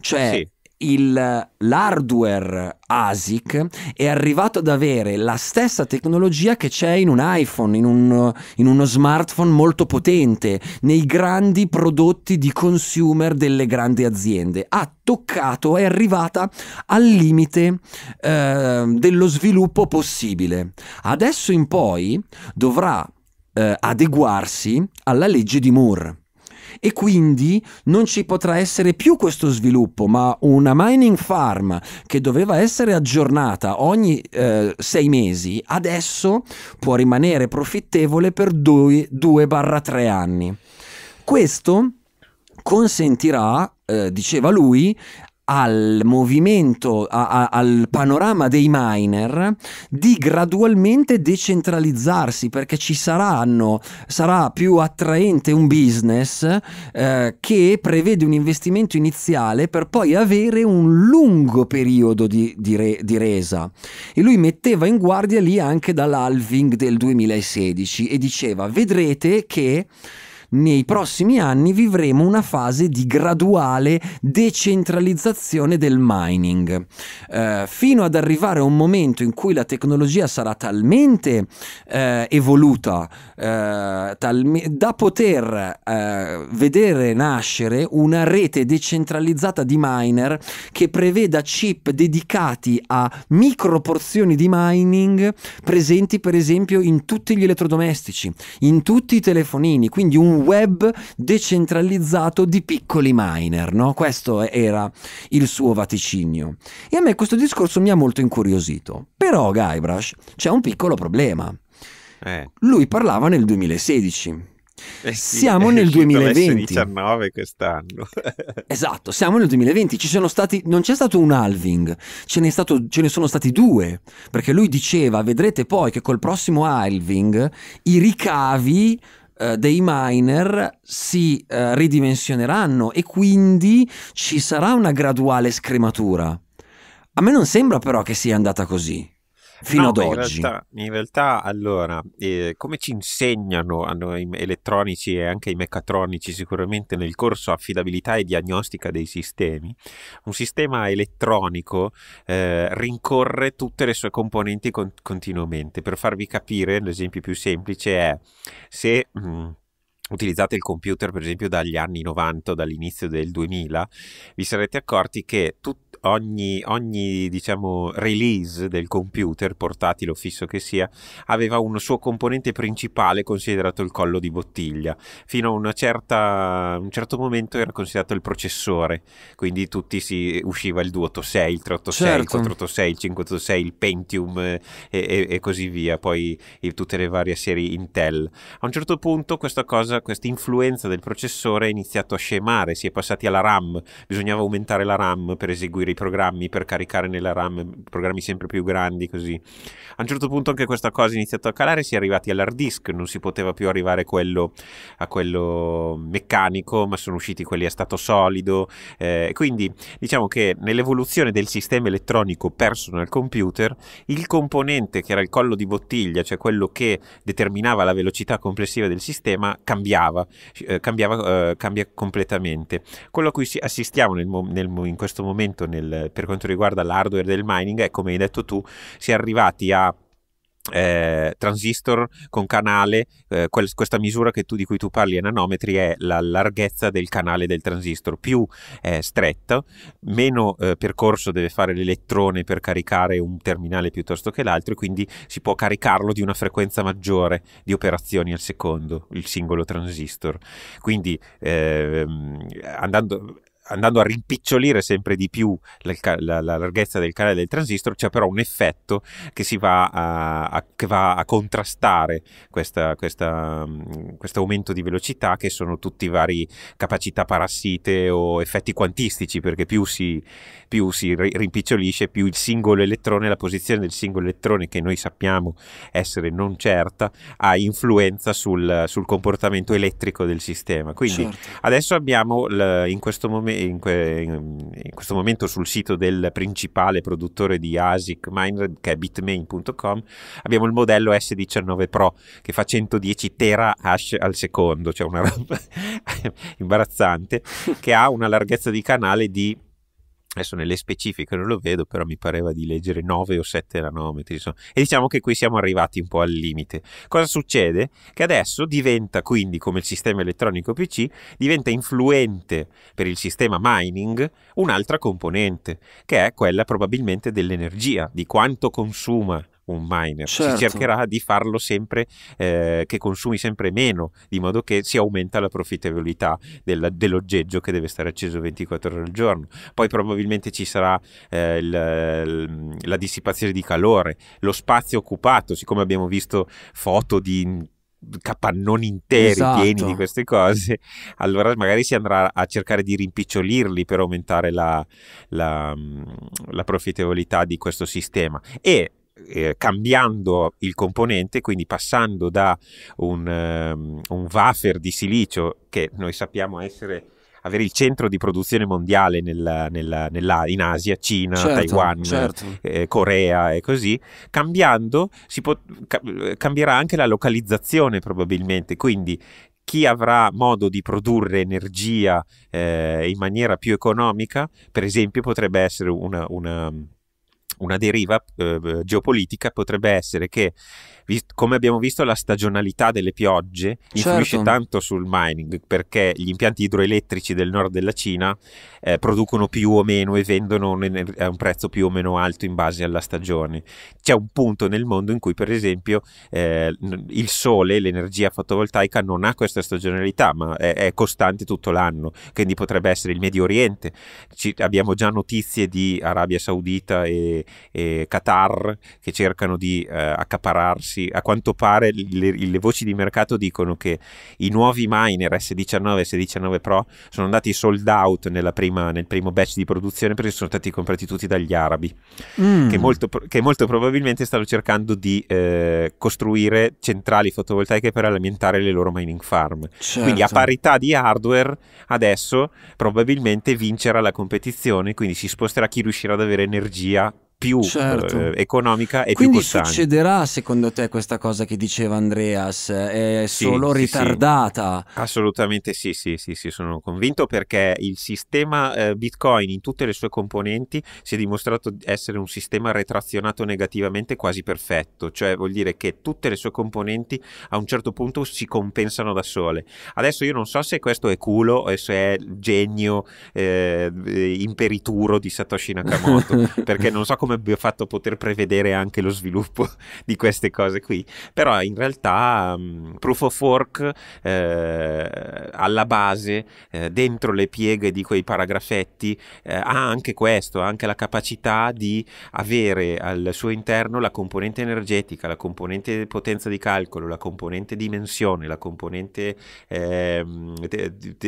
Cioè, sì il, l'hardware ASIC è arrivato ad avere la stessa tecnologia che c'è in un iPhone, in, un, in uno smartphone molto potente, nei grandi prodotti di consumer delle grandi aziende. Ha toccato, è arrivata al limite eh, dello sviluppo possibile. Adesso in poi dovrà eh, adeguarsi alla legge di Moore e quindi non ci potrà essere più questo sviluppo, ma una mining farm che doveva essere aggiornata ogni eh, sei mesi, adesso può rimanere profittevole per 2-3 anni. Questo consentirà, eh, diceva lui, al movimento, a, a, al panorama dei miner di gradualmente decentralizzarsi perché ci saranno, sarà più attraente un business eh, che prevede un investimento iniziale per poi avere un lungo periodo di, di, re, di resa. E lui metteva in guardia lì anche dall'halving del 2016 e diceva vedrete che nei prossimi anni vivremo una fase di graduale decentralizzazione del mining, eh, fino ad arrivare a un momento in cui la tecnologia sarà talmente eh, evoluta eh, talme- da poter eh, vedere nascere una rete decentralizzata di miner che preveda chip dedicati a microporzioni di mining presenti per esempio in tutti gli elettrodomestici, in tutti i telefonini, quindi un web decentralizzato di piccoli miner, no? Questo era il suo vaticinio. E a me questo discorso mi ha molto incuriosito. Però, Guybrush, c'è un piccolo problema. Eh. Lui parlava nel 2016. Eh sì, siamo nel 2020. 19 quest'anno. esatto, siamo nel 2020. Ci sono stati, non c'è stato un halving, ce ne, stato, ce ne, sono stati due. Perché lui diceva, vedrete poi che col prossimo halving i ricavi eh, dei miner si eh, ridimensioneranno e quindi ci sarà una graduale scrematura. A me non sembra però che sia andata così fino no, ad oggi. In realtà, in realtà allora, eh, come ci insegnano noi elettronici e anche i meccatronici sicuramente nel corso affidabilità e diagnostica dei sistemi, un sistema elettronico eh, rincorre tutte le sue componenti con- continuamente. Per farvi capire, l'esempio più semplice è se... Mh, mm, utilizzate il computer per esempio dagli anni 90 dall'inizio del 2000 vi sarete accorti che tutti ogni, ogni diciamo, release del computer, portatile o fisso che sia, aveva un suo componente principale considerato il collo di bottiglia. Fino a certa, un certo momento era considerato il processore, quindi tutti si usciva il 286, il 386, certo. il 486, il 586, il Pentium eh, e, e, e così via, poi e tutte le varie serie Intel. A un certo punto questa cosa, questa influenza del processore è iniziato a scemare, si è passati alla RAM, bisognava aumentare la RAM per eseguire i programmi per caricare nella RAM, programmi sempre più grandi così. A un certo punto anche questa cosa è iniziata a calare, si è arrivati all'hard disk, non si poteva più arrivare quello, a quello meccanico, ma sono usciti quelli a stato solido. Eh, quindi diciamo che nell'evoluzione del sistema elettronico personal computer, il componente che era il collo di bottiglia, cioè quello che determinava la velocità complessiva del sistema, cambiava, eh, cambiava eh, cambia completamente. Quello a cui assistiamo nel, nel, in questo momento nel del, per quanto riguarda l'hardware del mining è come hai detto tu, si è arrivati a eh, transistor con canale, eh, quel, questa misura tu, di cui tu parli ai nanometri è la larghezza del canale del transistor, più è eh, stretta, meno percorso deve fare l'elettrone per caricare un terminale piuttosto che l'altro e quindi si può caricarlo di una frequenza maggiore di operazioni al secondo, il singolo transistor. Quindi ehm, andando, andando a rimpicciolire sempre di più la, la, la, larghezza del canale del transistor, c'è però un effetto che, va a, a, che va a, contrastare questa, questa, questo aumento di velocità che sono tutti i vari capacità parassite o effetti quantistici, perché più si, più si rimpicciolisce, più il singolo elettrone, la posizione del singolo elettrone che noi sappiamo essere non certa, ha influenza sul, sul comportamento elettrico del sistema. Quindi certo. adesso abbiamo in questo momento in, que, in, questo momento sul sito del principale produttore di ASIC Mindred che è bitmain.com abbiamo il modello S19 Pro che fa 110 tera hash al secondo, cioè una roba imbarazzante, che ha una larghezza di canale di adesso nelle specifiche non lo vedo, però mi pareva di leggere 9 o 7 nanometri. Insomma. E diciamo che qui siamo arrivati un po' al limite. Cosa succede? Che adesso diventa quindi, come il sistema elettronico PC, diventa influente per il sistema mining un'altra componente, che è quella probabilmente dell'energia, di quanto consuma un miner, certo. si cercherà di farlo sempre eh, che consumi sempre meno, di modo che si aumenta la profittabilità del, dell'oggeggio che deve stare acceso 24 ore al giorno. Poi probabilmente ci sarà eh, il, la dissipazione di calore, lo spazio occupato, siccome abbiamo visto foto di capannoni interi esatto. pieni di esatto. queste cose, allora magari si andrà a cercare di rimpicciolirli per aumentare la, la, mm, la profittabilità di questo sistema. E eh, cambiando il componente, quindi passando da un, um, un wafer di silicio che noi sappiamo essere avere il centro di produzione mondiale nella, nella, nella, in Asia, Cina, certo, Taiwan, certo. Eh, Corea e così, cambiando si pot- ca- cambierà anche la localizzazione probabilmente, quindi chi avrà modo di produrre energia eh, in maniera più economica, per esempio, potrebbe essere una, una una deriva eh, geopolitica potrebbe essere che vist- come abbiamo visto la stagionalità delle piogge influisce certo. tanto sul mining perché gli impianti idroelettrici del nord della Cina eh, producono più o meno e vendono un, a un prezzo più o meno alto in base alla stagione. C'è un punto nel mondo in cui per esempio eh, il sole, l'energia fotovoltaica non ha questa stagionalità ma è, è costante tutto l'anno, quindi potrebbe essere il Medio Oriente. Ci, abbiamo già notizie di Arabia Saudita e, e Qatar che cercano di eh, accapararsi corsi, a quanto pare le, le, voci di mercato dicono che i nuovi miner S19 e S19 Pro sono andati sold out prima, nel primo batch di produzione perché sono stati comprati tutti dagli arabi, mm. che, molto, che, molto, probabilmente stanno cercando di eh, costruire centrali fotovoltaiche per alimentare le loro mining farm. Certo. Quindi a certo. parità di hardware adesso probabilmente vincerà la competizione, quindi si sposterà chi riuscirà ad avere energia più certo. eh, economica e Quindi più costante. Quindi succederà secondo te questa cosa che diceva Andreas? È solo sì, ritardata? Sì. Assolutamente sì, sì, sì, sì, sono convinto perché il sistema eh, Bitcoin in tutte le sue componenti si è dimostrato essere un sistema retrazionato negativamente quasi perfetto, cioè vuol dire che tutte le sue componenti a un certo punto si compensano da sole. Adesso io non so se questo è culo o se è genio eh, imperituro di Satoshi Nakamoto, perché non so come come abbia fatto a poter prevedere anche lo sviluppo di queste cose qui. Però in realtà um, Proof of Work eh, alla base, eh, dentro le pieghe di quei paragrafetti, eh, ha anche questo, ha anche la capacità di avere al suo interno la componente energetica, la componente potenza di calcolo, la componente dimensione, la componente ehm,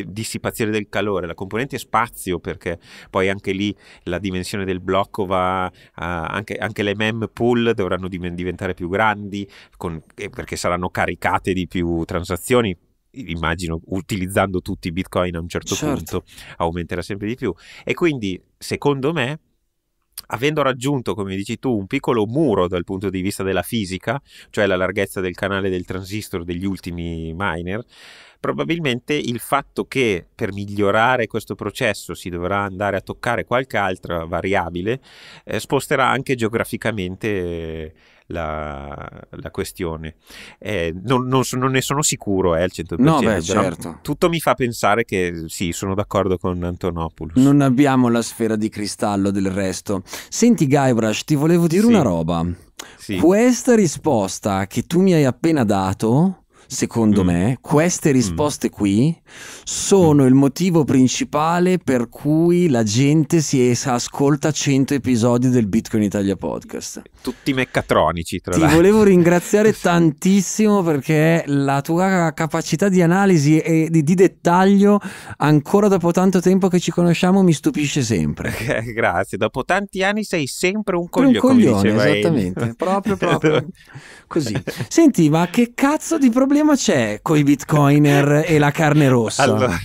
dissipazione del calore, la componente spazio, perché poi anche lì la dimensione del blocco va anche, anche, le pool dovranno diventare più grandi con, eh, perché saranno caricate di più transazioni immagino utilizzando tutti i bitcoin a un certo, certo, punto aumenterà sempre di più e quindi secondo me avendo raggiunto, come dici tu, un piccolo muro dal punto di vista della fisica, cioè la larghezza del canale del transistor degli ultimi miner, probabilmente il fatto che per migliorare questo processo si dovrà andare a toccare qualche altra variabile eh, sposterà anche geograficamente la, la questione. Eh, non, non, non, ne sono sicuro eh, al 100%. No, beh, certo. Tutto mi fa pensare che sì, sono d'accordo con Antonopoulos. Non abbiamo la sfera di cristallo del resto. Senti Guybrush, ti volevo dire sì. una roba. Sì. Questa risposta che tu mi hai appena dato secondo mm. me, queste mm. risposte mm. qui sono mm. il motivo principale per cui la gente si es- ascolta 100 episodi del Bitcoin Italia podcast. Tutti meccatronici, tra l'altro. Ti volevo ringraziare tantissimo perché la tua capacità di analisi e di, di, dettaglio, ancora dopo tanto tempo che ci conosciamo, mi stupisce sempre. Eh, grazie, dopo tanti anni sei sempre un coglione. Un coglione, esattamente, proprio, proprio così. Senti, ma che cazzo di problema? problema c'è con i bitcoiner e la carne rossa? Allora.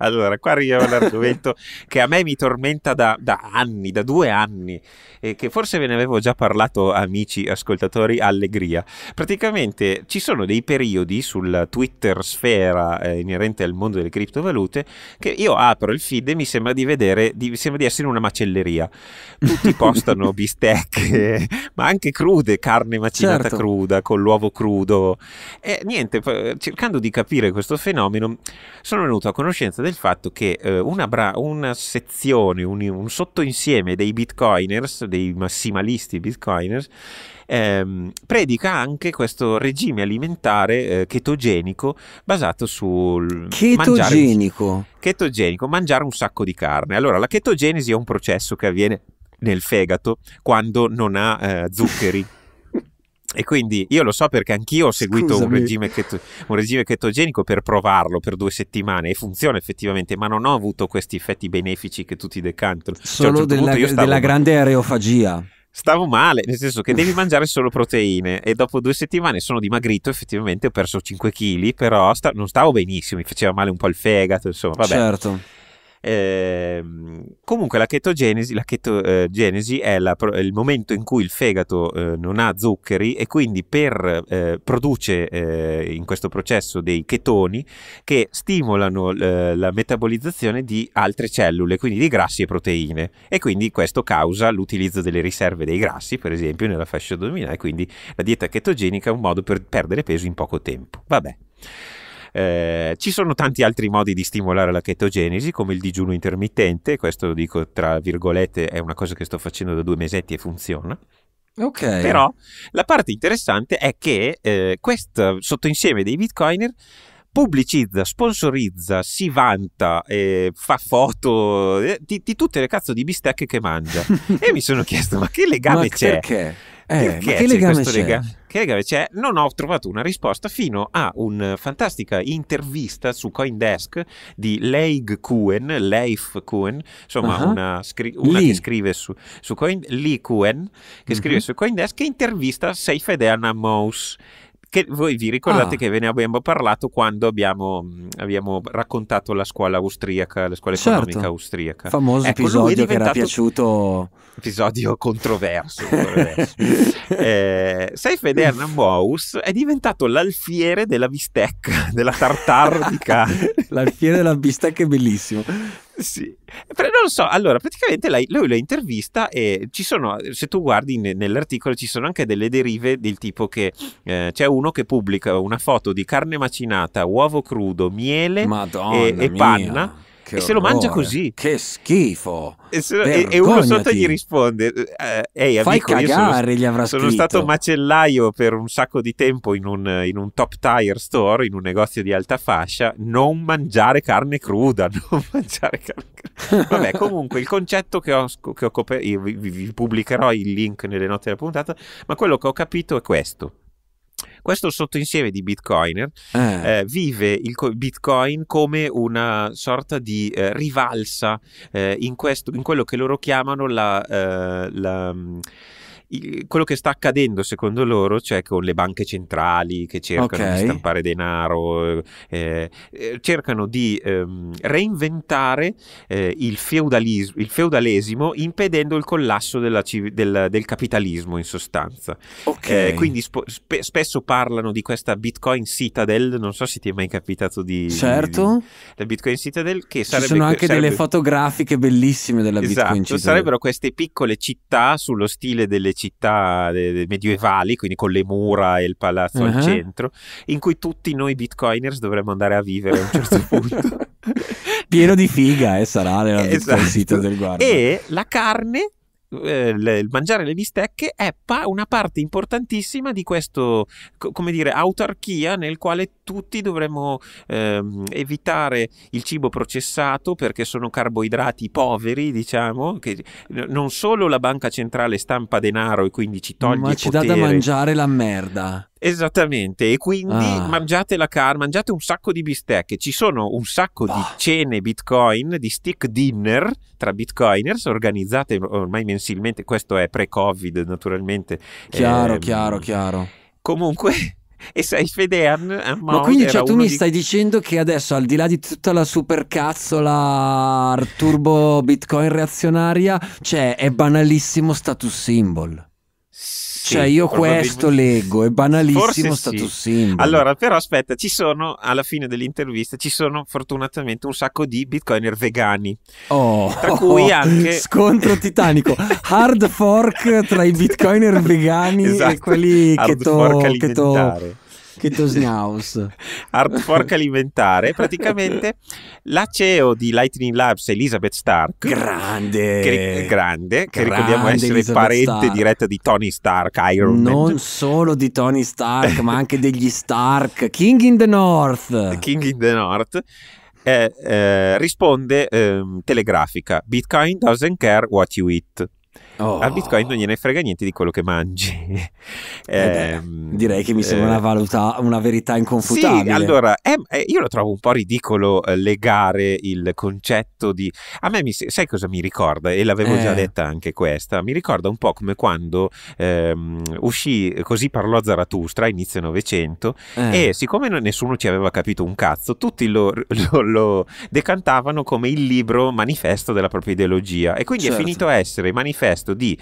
Allora, qua arriviamo all'argomento che a me mi tormenta da, da, anni, da due anni, e che forse ve ne avevo già parlato, amici ascoltatori, allegria. Praticamente ci sono dei periodi sulla Twitter sfera eh, inerente al mondo delle criptovalute che io apro il feed e mi sembra di vedere, di, sembra di essere in una macelleria. Tutti postano bistecche, ma anche crude, carne macinata certo. cruda, con l'uovo crudo. E niente, cercando di capire questo fenomeno, sono venuto a conoscenza del fatto che eh, una, bra- una, sezione, un, un sottoinsieme dei bitcoiners, dei massimalisti bitcoiners, ehm, predica anche questo regime alimentare eh, chetogenico basato sul chetogenico. Mangiare, chetogenico, mangiare un sacco di carne. Allora, la chetogenesi è un processo che avviene nel fegato quando non ha eh, zuccheri. E quindi io lo so perché anch'io ho seguito un regime, cheto, un regime, chetogenico per provarlo per due settimane e funziona effettivamente, ma non ho avuto questi effetti benefici che tutti decantano. Cioè, solo cioè, della, della grande areofagia. Stavo male, nel senso che devi mangiare solo proteine e dopo due settimane sono dimagrito, effettivamente ho perso 5 kg, però sta, non stavo benissimo, mi faceva male un po' il fegato, insomma. Vabbè. Certo. Ehm, comunque la chetogenesi, la chetogenesi eh, è la, il momento in cui il fegato eh, non ha zuccheri e quindi per, eh, produce eh, in questo processo dei chetoni che stimolano eh, la metabolizzazione di altre cellule, quindi di grassi e proteine e quindi questo causa l'utilizzo delle riserve dei grassi per esempio nella fascia addominale, quindi la dieta chetogenica è un modo per perdere peso in poco tempo. Vabbè. Eh, ci sono tanti altri modi di stimolare la chetogenesi, come il digiuno intermittente, questo lo dico tra virgolette, è una cosa che sto facendo da due mesetti e funziona. Okay. Però la parte interessante è che eh, questo sottoinsieme dei bitcoiner pubblicizza, sponsorizza, si vanta, eh, fa foto eh, di, di, tutte le cazzo di bistecche che mangia. e mi sono chiesto, ma che legame ma c'è? Perché? Eh, perché ma che legame c'è? Lega- che legame c'è, non ho trovato una risposta fino a una fantastica intervista su Coindesk di Leigh Cohen, Leif Cohen, insomma uh-huh. una, scri- una che scrive su, su Coin, Lee Cohen, che uh-huh. scrive su Coindesk, che intervista Seifedean Amos che voi vi ricordate ah. che ve ne abbiamo parlato quando abbiamo, abbiamo raccontato la scuola austriaca, la scuola certo. economica austriaca. Famoso ecco, episodio che era piaciuto. Episodio controverso. controverso. eh, Seifed Hernambous è diventato l'alfiere della bistecca, della tartar l'alfiere della bistecca è bellissimo. Sì, però non so, allora praticamente lei, lui la intervista e ci sono, se tu guardi ne, nell'articolo ci sono anche delle derive del tipo che eh, c'è uno che pubblica una foto di carne macinata, uovo crudo, miele Madonna e, e panna. Che e se lo mangia così. Che schifo. E, lo, e uno sotto gli risponde: eh, Ehi, Fai amico, cagare, sono, gli avrà Sono stato macellaio per un sacco di tempo in un, in un, top tire store, in un negozio di alta fascia. Non mangiare carne cruda. Non mangiare carne cruda. Vabbè, comunque, il concetto che ho, che ho coperto, vi, vi pubblicherò il link nelle note della puntata. Ma quello che ho capito è questo questo sottoinsieme di bitcoiner eh. Eh, vive il co- bitcoin come una sorta di eh, rivalsa eh, in, questo, in, quello che loro chiamano la... Eh, la mm, il, quello che sta accadendo secondo loro, cioè con le banche centrali che cercano okay. di stampare denaro, eh, eh, cercano di ehm, reinventare eh, il, il, feudalesimo impedendo il collasso civ- del, del, capitalismo in sostanza. Okay. Eh, quindi sp- sp- spesso parlano di questa Bitcoin Citadel, non so se ti è mai capitato di... Certo. Di, la Bitcoin Citadel che sarebbe... Ci sono anche sarebbe... delle fotografiche bellissime della esatto, Bitcoin Citadel. Sarebbero queste piccole città sullo stile delle città medievali, quindi con le mura e il palazzo uh-huh. al centro, in cui tutti noi bitcoiners dovremmo andare a vivere a un certo punto. Pieno di figa, eh, sarà esatto. sito del guarda. E la carne eh, il mangiare le bistecche è pa- una parte importantissima di questo, co- come dire, autarchia nel quale tutti dovremmo ehm, evitare il cibo processato perché sono carboidrati poveri, diciamo, che non solo la banca centrale stampa denaro e quindi ci toglie Ma ci dà da mangiare la merda. Esattamente, e quindi ah. mangiate la carne, mangiate un sacco di bistecche, ci sono un sacco bah. di cene bitcoin, di stick dinner tra bitcoiners organizzate ormai mensilmente, questo è pre-covid naturalmente. Chiaro, eh, chiaro, chiaro. Comunque e sei Fedean a Ma quindi cioè, tu mi di... stai dicendo che adesso al di là di tutta la supercazzola turbo bitcoin reazionaria, cioè è banalissimo status symbol. Sì cioè io questo leggo, è banalissimo status sì. simbolo. Allora, però aspetta, ci sono, alla fine dell'intervista, ci sono fortunatamente un sacco di bitcoiner vegani. Oh, tra cui oh, anche... Scontro titanico, hard fork tra i bitcoiner vegani esatto. e quelli hard che to... Che to che Tosnaus. Hard fork alimentare. Praticamente la CEO di Lightning Labs, Elizabeth Stark, grande, che, grande, che grande ricordiamo essere Elizabeth parente Stark. diretta di Tony Stark, Iron non Man. Non solo di Tony Stark, ma anche degli Stark, King in the North. King in the North. Eh, eh, risponde eh, telegrafica Bitcoin doesn't care what you eat Oh. Al Bitcoin non gliene frega niente di quello che mangi. eh, eh, direi che mi sembra eh, una, valuta, una, verità inconfutabile. Sì, allora, eh, eh, io lo trovo un po' ridicolo eh, legare il concetto di... A me, mi, sai cosa mi ricorda? E l'avevo già detta anche questa. Mi ricorda un po' come quando ehm, uscì Così parlò Zaratustra, inizio Novecento, e siccome nessuno ci aveva capito un cazzo, tutti lo, lo, lo decantavano come il libro manifesto della propria ideologia. E quindi certo. è finito a essere manifesto composto di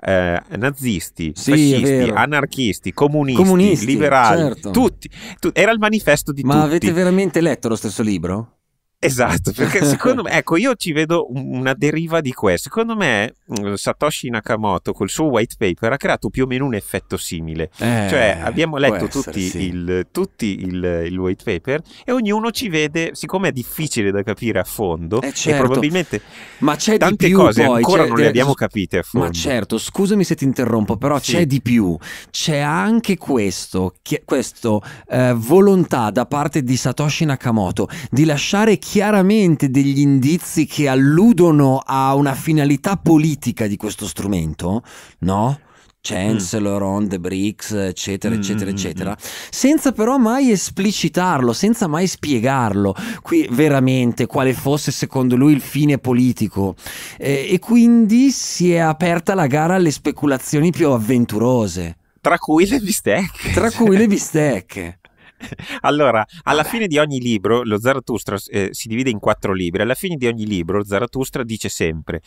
eh, nazisti, sì, fascisti, anarchisti, comunisti, comunisti liberali, certo. tutti. Tu, era il manifesto di Ma tutti. Ma avete veramente letto lo stesso libro? Esatto, perché secondo me, ecco, io ci vedo una deriva di questo. Secondo me mm, Satoshi Nakamoto col suo white paper ha creato più o meno un effetto simile. Eh, cioè, abbiamo letto tutti, sì. il, tutti il, il, white paper e ognuno ci vede, siccome è difficile da capire a fondo, eh certo, e probabilmente ma c'è tante di più cose poi, ancora non le abbiamo capite a fondo. Ma certo, scusami se ti interrompo, però sì. c'è di più. C'è anche questo, questa eh, volontà da parte di Satoshi Nakamoto di lasciare chi chiaramente degli indizi che alludono a una finalità politica di questo strumento, no? Chancellor, mm. on the bricks, eccetera, mm, eccetera, mm, mm, eccetera, senza però mai esplicitarlo, senza mai spiegarlo qui veramente quale fosse secondo lui il fine politico. Eh, e quindi si è aperta la gara alle speculazioni più avventurose. Tra cui le bistecche. Tra cui le bistecche. allora, alla Vabbè. fine di ogni libro, lo Zarathustra eh, si divide in quattro libri, alla fine di ogni libro Zarathustra dice sempre,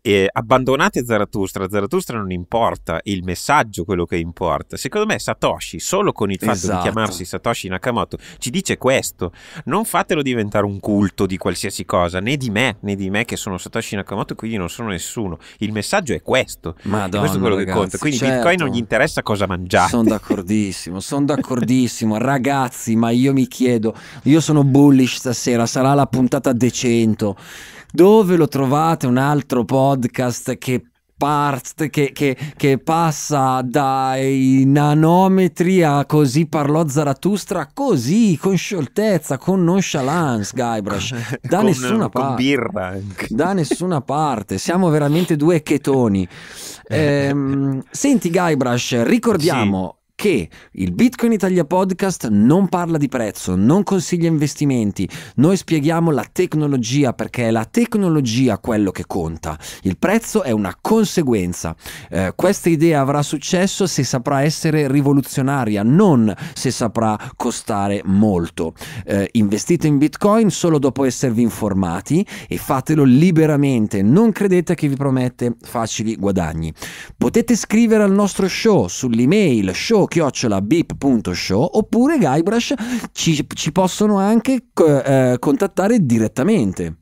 eh, abbandonate Zarathustra, Zarathustra non importa, è il messaggio quello che importa. Secondo me Satoshi, solo con il fatto esatto. di chiamarsi Satoshi Nakamoto, ci dice questo, non fatelo diventare un culto di qualsiasi cosa, né di me, né di me che sono Satoshi Nakamoto, quindi non sono nessuno. Il messaggio è questo, Madonna, questo è quello ragazzi, che conta. Quindi certo. Bitcoin non gli certo. interessa cosa mangiare. Sono d'accordissimo, sono d'accordissimo, ragazzi ragazzi, ma io mi chiedo, io sono bullish stasera, sarà la puntata decento. Dove lo trovate un altro podcast che parte che, che, che, passa dai nanometri a così parlò Zarathustra, così con scioltezza, con nonchalance, Guybrush, da con, nessuna parte. birra anche. Da nessuna parte, siamo veramente due chetoni. Eh. Ehm, senti Guybrush, ricordiamo... Sì che il Bitcoin Italia Podcast non parla di prezzo, non consiglia investimenti, noi spieghiamo la tecnologia perché è la tecnologia quello che conta, il prezzo è una conseguenza. Eh, questa idea avrà successo se saprà essere rivoluzionaria, non se saprà costare molto. Eh, investite in Bitcoin solo dopo esservi informati e fatelo liberamente, non credete che vi promette facili guadagni. Potete scrivere al nostro show sull'email show chiocciolabip.show oppure Guybrush ci, ci possono anche eh, contattare direttamente.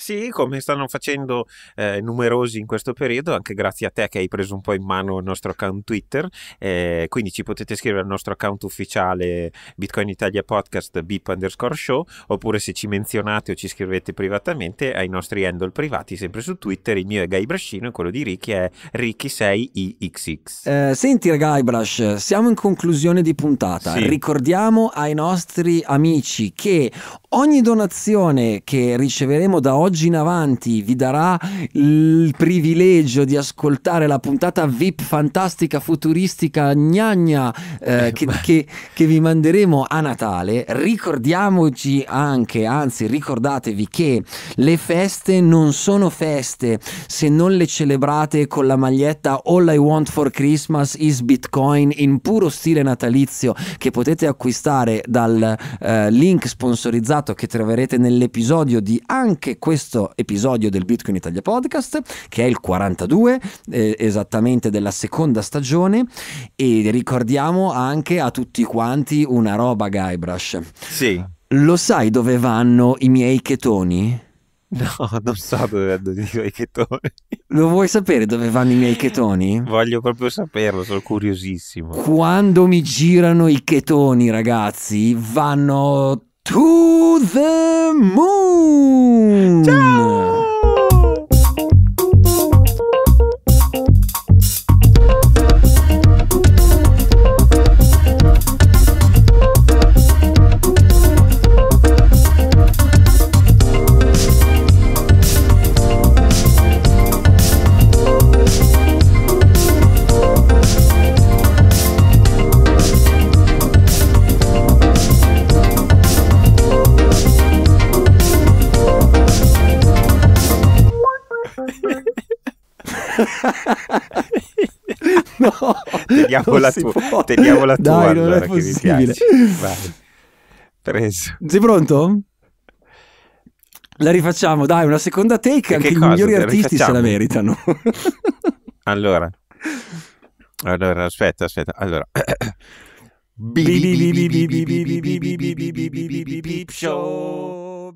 Sì, come stanno facendo eh, numerosi in questo periodo, anche grazie a te che hai preso un po' in mano il nostro account Twitter. Eh, quindi ci potete scrivere al nostro account ufficiale Bitcoin Italia Podcast bip underscore show, oppure se ci menzionate o ci scrivete privatamente ai nostri handle privati, sempre su Twitter. Il mio è Guy Brascino e quello di Ricky è Ricky6IXX. Eh, senti Guy Brash, siamo in conclusione di puntata. Sì. Ricordiamo ai nostri amici che Ogni donazione che riceveremo da oggi in avanti vi darà il privilegio di ascoltare la puntata VIP fantastica, futuristica, gnagna eh, eh che, che, che, vi manderemo a Natale. Ricordiamoci anche, anzi ricordatevi che le feste non sono feste se non le celebrate con la maglietta All I Want for Christmas is Bitcoin in puro stile natalizio che potete acquistare dal eh, link sponsorizzato contattato che troverete nell'episodio di anche questo episodio del Bitcoin Italia Podcast, che è il 42, eh, esattamente della seconda stagione, e ricordiamo anche a tutti quanti una roba Guybrush. Sì. Lo sai dove vanno i miei chetoni? No, non so dove vanno i miei chetoni. Lo vuoi sapere dove vanno i miei chetoni? Voglio proprio saperlo, sono curiosissimo. Quando mi girano i chetoni, ragazzi, vanno to the moon. no, teniamola tua, può. teniamola tu Dai, allora non è possibile. Vai. Preso. Sei pronto? La rifacciamo, dai, una seconda take, e anche cosa, i migliori artisti rifacciamo? se la meritano. allora. Allora, aspetta, aspetta. Allora. Beep show.